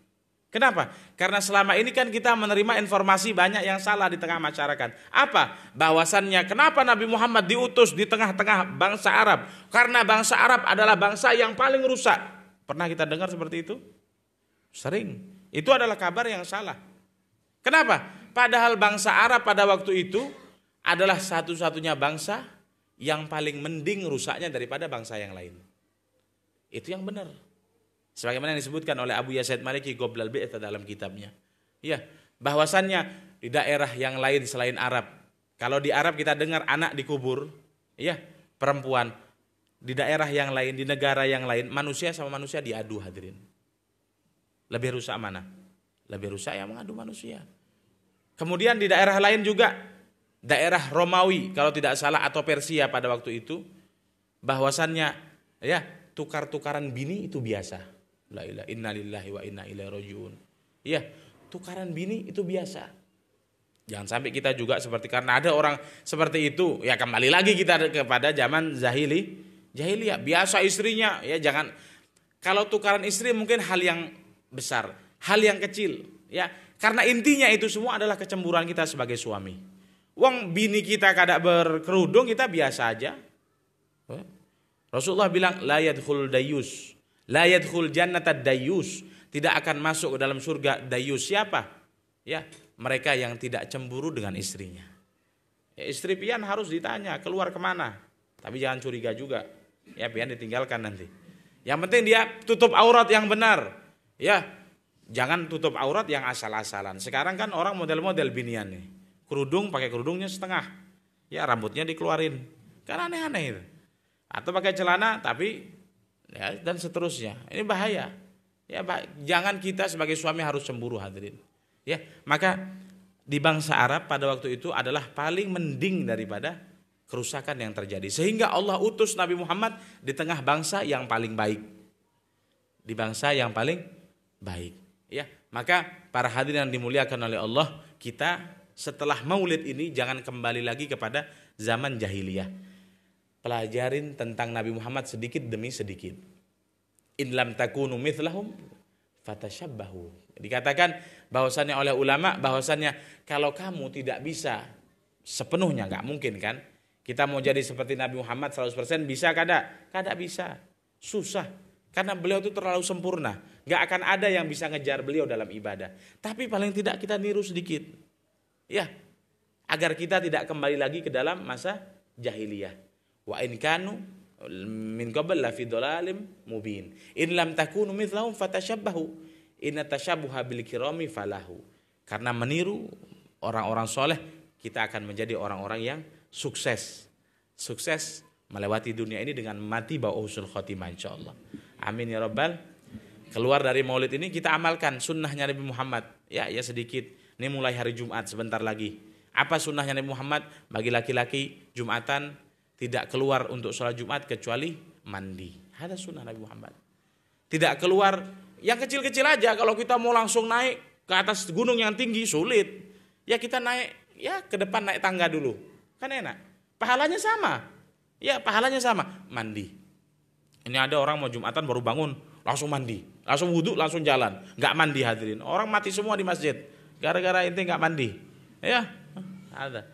Kenapa? Karena selama ini kan kita menerima informasi banyak yang salah di tengah masyarakat. Apa? Bahwasannya kenapa Nabi Muhammad diutus di tengah-tengah bangsa Arab? Karena bangsa Arab adalah bangsa yang paling rusak. Pernah kita dengar seperti itu? Sering. Itu adalah kabar yang salah. Kenapa? Padahal bangsa Arab pada waktu itu adalah satu-satunya bangsa yang paling mending rusaknya daripada bangsa yang lain. Itu yang benar. Sebagaimana yang disebutkan oleh Abu Yazid Maliki Goblal Bi'ta dalam kitabnya. Ya, bahwasannya di daerah yang lain selain Arab. Kalau di Arab kita dengar anak dikubur, ya, perempuan. Di daerah yang lain, di negara yang lain, manusia sama manusia diadu hadirin. Lebih rusak mana? Lebih rusak yang mengadu manusia. Kemudian di daerah lain juga, daerah Romawi kalau tidak salah atau Persia pada waktu itu, bahwasannya ya tukar-tukaran bini itu biasa. La ilaha inna wa inna ilaihi rajiun. Iya, tukaran bini itu biasa. Jangan sampai kita juga seperti karena ada orang seperti itu, ya kembali lagi kita kepada zaman zahili. ya biasa istrinya, ya jangan kalau tukaran istri mungkin hal yang besar, hal yang kecil, ya. Karena intinya itu semua adalah kecemburuan kita sebagai suami. Wong bini kita kada berkerudung kita biasa aja. Eh? Rasulullah bilang la yadkhul dayus La yadkhul jannata dayus. Tidak akan masuk ke dalam surga dayus. Siapa? Ya, mereka yang tidak cemburu dengan istrinya. Ya, istri pian harus ditanya, keluar kemana? Tapi jangan curiga juga. Ya, pian ditinggalkan nanti. Yang penting dia tutup aurat yang benar. Ya, jangan tutup aurat yang asal-asalan. Sekarang kan orang model-model binian nih. Kerudung pakai kerudungnya setengah. Ya, rambutnya dikeluarin. Kan aneh-aneh itu. Atau pakai celana tapi ya, dan seterusnya. Ini bahaya. Ya, bah jangan kita sebagai suami harus cemburu hadirin. Ya, maka di bangsa Arab pada waktu itu adalah paling mending daripada kerusakan yang terjadi. Sehingga Allah utus Nabi Muhammad di tengah bangsa yang paling baik. Di bangsa yang paling baik. Ya, maka para hadirin yang dimuliakan oleh Allah, kita setelah Maulid ini jangan kembali lagi kepada zaman jahiliyah pelajarin tentang Nabi Muhammad sedikit demi sedikit. In lam takunu mithlahum fatashabbahu. Dikatakan bahwasannya oleh ulama bahwasannya kalau kamu tidak bisa sepenuhnya nggak mungkin kan? Kita mau jadi seperti Nabi Muhammad 100% bisa kada? Kada bisa. Susah. Karena beliau itu terlalu sempurna. Gak akan ada yang bisa ngejar beliau dalam ibadah. Tapi paling tidak kita niru sedikit. Ya. Agar kita tidak kembali lagi ke dalam masa jahiliyah wa in kanu min qabl la fi dhalalim mubin in lam takunu mithlahum fatashabbahu inna tashabbuha bil kirami falahu karena meniru orang-orang soleh kita akan menjadi orang-orang yang sukses sukses melewati dunia ini dengan mati bawa usul khotimah insya Allah amin ya rabbal keluar dari maulid ini kita amalkan sunnahnya Nabi Muhammad ya ya sedikit ini mulai hari Jumat sebentar lagi apa sunnahnya Nabi Muhammad bagi laki-laki Jumatan tidak keluar untuk sholat Jumat kecuali mandi. Ada sunnah Nabi Muhammad. Tidak keluar yang kecil-kecil aja kalau kita mau langsung naik ke atas gunung yang tinggi sulit. Ya kita naik ya ke depan naik tangga dulu. Kan enak. Pahalanya sama. Ya pahalanya sama. Mandi. Ini ada orang mau Jumatan baru bangun langsung mandi, langsung wudhu, langsung jalan, Gak mandi hadirin. Orang mati semua di masjid, gara-gara ini gak mandi. Ya, ada.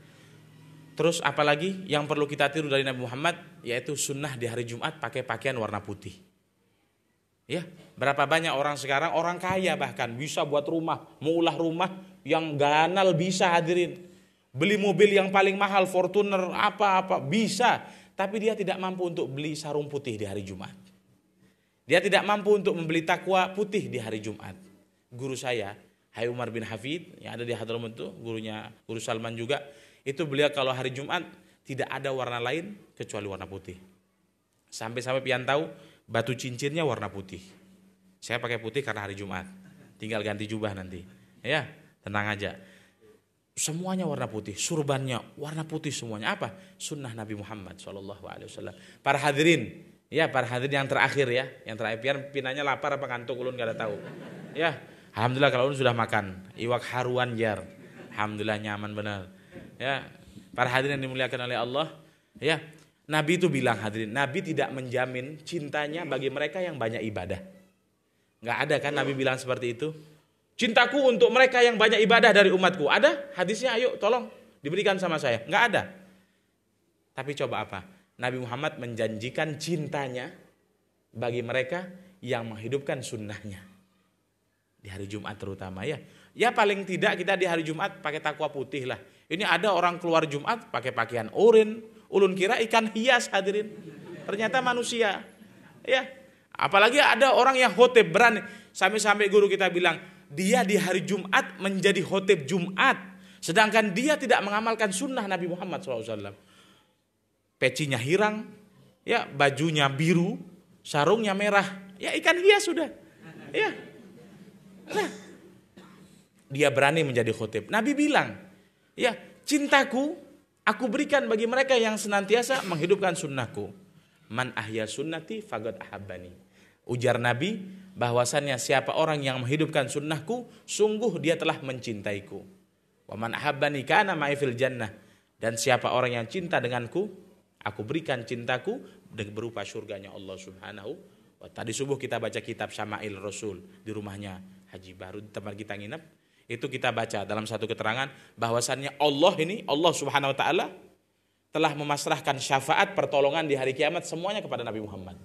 Terus apalagi yang perlu kita tiru dari Nabi Muhammad yaitu sunnah di hari Jumat pakai pakaian warna putih. Ya, berapa banyak orang sekarang orang kaya bahkan bisa buat rumah, mengulah rumah yang ganal bisa hadirin. Beli mobil yang paling mahal Fortuner apa-apa bisa, tapi dia tidak mampu untuk beli sarung putih di hari Jumat. Dia tidak mampu untuk membeli takwa putih di hari Jumat. Guru saya, Hai Umar bin Hafid yang ada di Hadramaut itu, gurunya guru Salman juga, itu beliau kalau hari Jumat tidak ada warna lain kecuali warna putih. Sampai-sampai pian tahu batu cincinnya warna putih. Saya pakai putih karena hari Jumat. Tinggal ganti jubah nanti. Ya, tenang aja. Semuanya warna putih, surbannya warna putih semuanya. Apa? Sunnah Nabi Muhammad saw Para hadirin, ya para hadirin yang terakhir ya, yang terakhir pian pinanya lapar apa ngantuk ulun gak ada tahu. Ya, alhamdulillah kalau ulun sudah makan iwak haruan jar. Alhamdulillah nyaman benar ya para hadirin yang dimuliakan oleh Allah ya Nabi itu bilang hadirin Nabi tidak menjamin cintanya bagi mereka yang banyak ibadah nggak ada kan Nabi bilang seperti itu cintaku untuk mereka yang banyak ibadah dari umatku ada hadisnya ayo tolong diberikan sama saya nggak ada tapi coba apa Nabi Muhammad menjanjikan cintanya bagi mereka yang menghidupkan sunnahnya di hari Jumat terutama ya ya paling tidak kita di hari Jumat pakai takwa putih lah ini ada orang keluar Jumat pakai pakaian urin, ulun kira ikan hias hadirin. Ternyata manusia. Ya. Apalagi ada orang yang hotep berani. Sampai-sampai guru kita bilang, dia di hari Jumat menjadi hotep Jumat. Sedangkan dia tidak mengamalkan sunnah Nabi Muhammad SAW. Pecinya hirang, ya bajunya biru, sarungnya merah. Ya ikan hias sudah. Ya. Nah, dia berani menjadi khotib. Nabi bilang, Ya, cintaku aku berikan bagi mereka yang senantiasa menghidupkan sunnahku. Man ahya sunnati fagot ahabbani. Ujar Nabi bahwasannya siapa orang yang menghidupkan sunnahku, sungguh dia telah mencintaiku. Wa man ahabbani kana ma'ifil jannah. Dan siapa orang yang cinta denganku, aku berikan cintaku berupa surganya Allah subhanahu wa Tadi subuh kita baca kitab Syama'il Rasul di rumahnya Haji Baru tempat kita nginep itu kita baca dalam satu keterangan bahwasannya Allah ini Allah Subhanahu wa taala telah memasrahkan syafaat pertolongan di hari kiamat semuanya kepada Nabi Muhammad.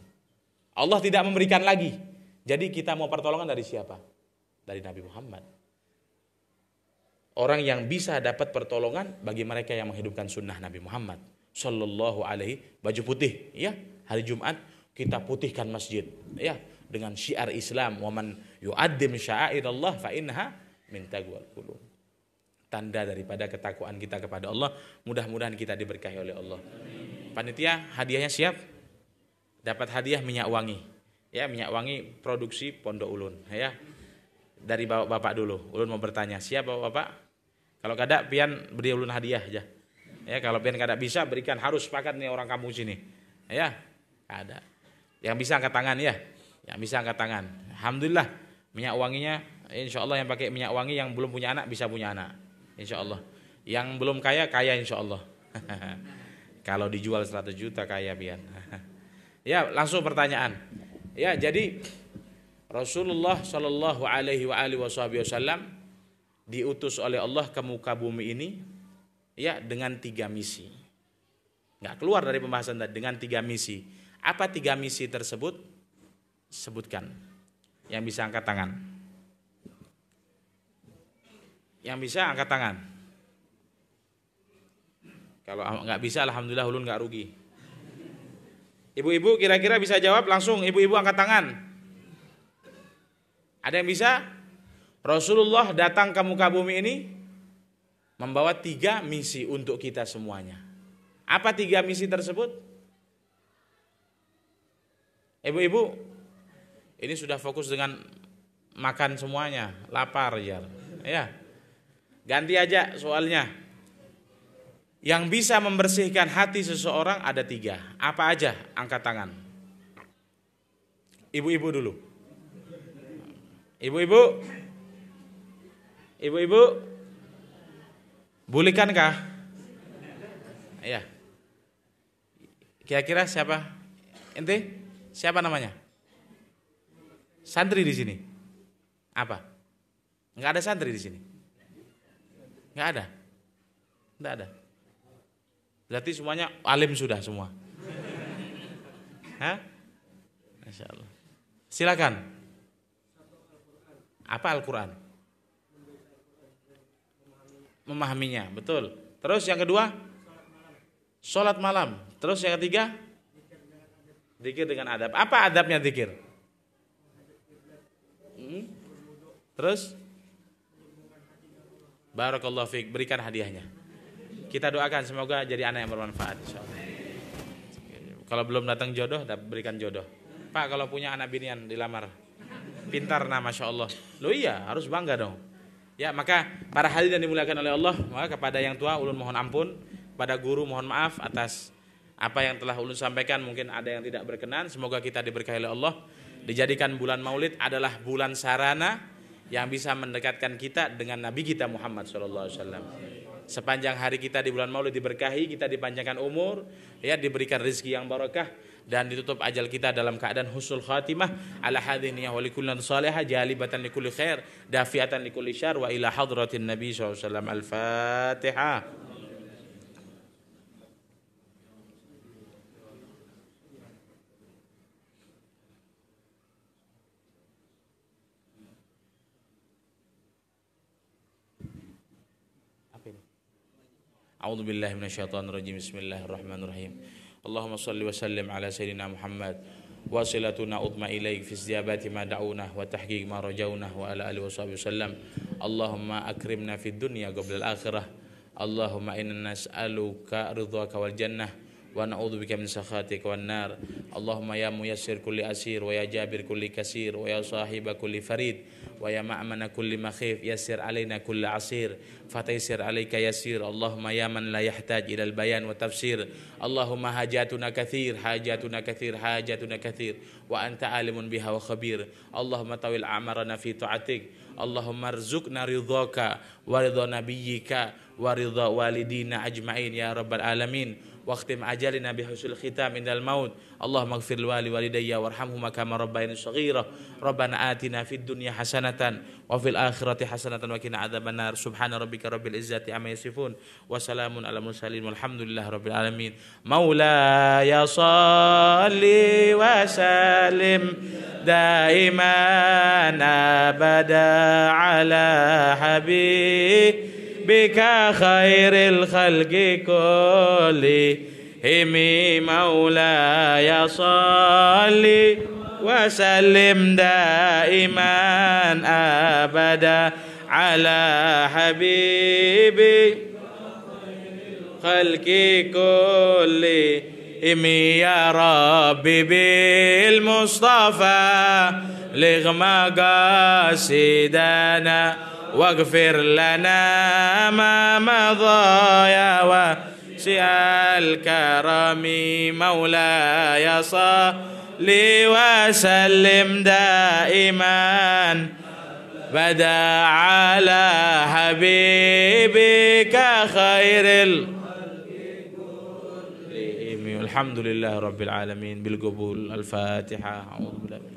Allah tidak memberikan lagi. Jadi kita mau pertolongan dari siapa? Dari Nabi Muhammad. Orang yang bisa dapat pertolongan bagi mereka yang menghidupkan sunnah Nabi Muhammad. Sallallahu alaihi baju putih. Ya, hari Jumat kita putihkan masjid. Ya, dengan syiar Islam. Waman yu'addim sya'airallah Allah Minta gua qulub. Tanda daripada ketakwaan kita kepada Allah, mudah-mudahan kita diberkahi oleh Allah. Panitia, hadiahnya siap? Dapat hadiah minyak wangi. Ya, minyak wangi produksi Pondok Ulun, ya. Dari Bapak-bapak dulu. Ulun mau bertanya, siap Bapak-bapak? Kalau kada pian beri Ulun hadiah aja. Ya, kalau pian kada bisa berikan harus sepakat nih orang kamu sini. Ya, ada. Yang bisa angkat tangan ya. Yang bisa angkat tangan. Alhamdulillah minyak wanginya Insya Allah yang pakai minyak wangi yang belum punya anak bisa punya anak. Insya Allah. Yang belum kaya kaya insya Allah. Kalau dijual 100 juta kaya biar. ya langsung pertanyaan. Ya jadi Rasulullah Shallallahu Alaihi Wasallam diutus oleh Allah ke muka bumi ini ya dengan tiga misi. Nggak keluar dari pembahasan tadi dengan tiga misi. Apa tiga misi tersebut? Sebutkan. Yang bisa angkat tangan. Yang bisa angkat tangan. Kalau nggak bisa, alhamdulillah hulun nggak rugi. Ibu-ibu kira-kira bisa jawab langsung. Ibu-ibu angkat tangan. Ada yang bisa? Rasulullah datang ke muka bumi ini membawa tiga misi untuk kita semuanya. Apa tiga misi tersebut? Ibu-ibu, ini sudah fokus dengan makan semuanya, lapar ya. Ya. Ganti aja soalnya. Yang bisa membersihkan hati seseorang ada tiga. Apa aja? Angkat tangan. Ibu-ibu dulu. Ibu-ibu. Ibu-ibu. Bulikankah? Iya. Kira-kira siapa? Ente? Siapa namanya? Santri di sini. Apa? Enggak ada santri di sini. Nggak ada. Nggak ada. Berarti semuanya alim sudah semua. Hah? Masya Allah. Silakan. Apa Al-Quran? Memahaminya, betul. Terus yang kedua? Sholat malam. Terus yang ketiga? Dikir dengan adab. Apa adabnya dikir? Hmm? Terus? Barakallahu fiqh, berikan hadiahnya. Kita doakan semoga jadi anak yang bermanfaat Kalau belum datang jodoh, berikan jodoh. Pak, kalau punya anak binian dilamar. Pintar nah Masya Allah. Lo iya, harus bangga dong. Ya, maka para hadir yang dimuliakan oleh Allah, maka kepada yang tua ulun mohon ampun, pada guru mohon maaf atas apa yang telah ulun sampaikan mungkin ada yang tidak berkenan. Semoga kita diberkahi oleh Allah. Dijadikan bulan Maulid adalah bulan sarana yang bisa mendekatkan kita dengan Nabi kita Muhammad SAW. Sepanjang hari kita di bulan Maulid diberkahi, kita dipanjangkan umur, ya diberikan rezeki yang barokah dan ditutup ajal kita dalam keadaan husnul khatimah ala hadhihi wa likullan salihah jalibatan kulli khair dafiatan kulli syar wa ila hadratin nabi sallallahu alaihi wasallam al-fatihah أعوذ بالله من الشيطان الرجيم بسم الله الرحمن الرحيم اللهم صل وسلم على سيدنا محمد وصلتنا أطمى إليك في استجابات ما دعونا وتحقيق ما رجونا وعلى آله وصحبه وسلم اللهم أكرمنا في الدنيا قبل الآخرة اللهم إنا نسألك رضاك والجنة ونعوذ بك من سخاتك والنار اللهم يا ميسر كل أسير ويا جابر كل كسير ويا صاحب كل فريد ويا مأمن كل مخيف يسر علينا كل عسير فتيسر عليك يسير اللهم يا من لا يحتاج إلى البيان وتفسير اللهم حاجاتنا كثير حاجاتنا كثير حاجاتنا كثير وأنت عالم بها وخبير اللهم طويل أعمارنا في طاعتك اللهم ارزقنا رضاك ورضا نبيك ورضا والدينا أجمعين يا رب العالمين واختم عجلنا بحسن الختام عند الموت اللهم اغفر لوالي والدي وارحمهما كما ربياني صغيرا ربنا آتنا في الدنيا حسنة وفي الآخرة حسنة وقنا عذاب النار سبحان ربك رب العزة عما يصفون وسلام على المرسلين والحمد لله رب العالمين مولاي صل وسلم دائما أبدا على حبيب بك خير الخلق كلهم مولاي صلي وسلم دائما أبدا على حبيبي خلق كلهم يا ربي بالمصطفى لغم سيدنا واغفر لنا ما مضى يا واسع الكرم مولاي صل وسلم دائما بدا على حبيبك خير الخلق الحمد لله رب العالمين بالقبول الفاتحة أعوذ بالله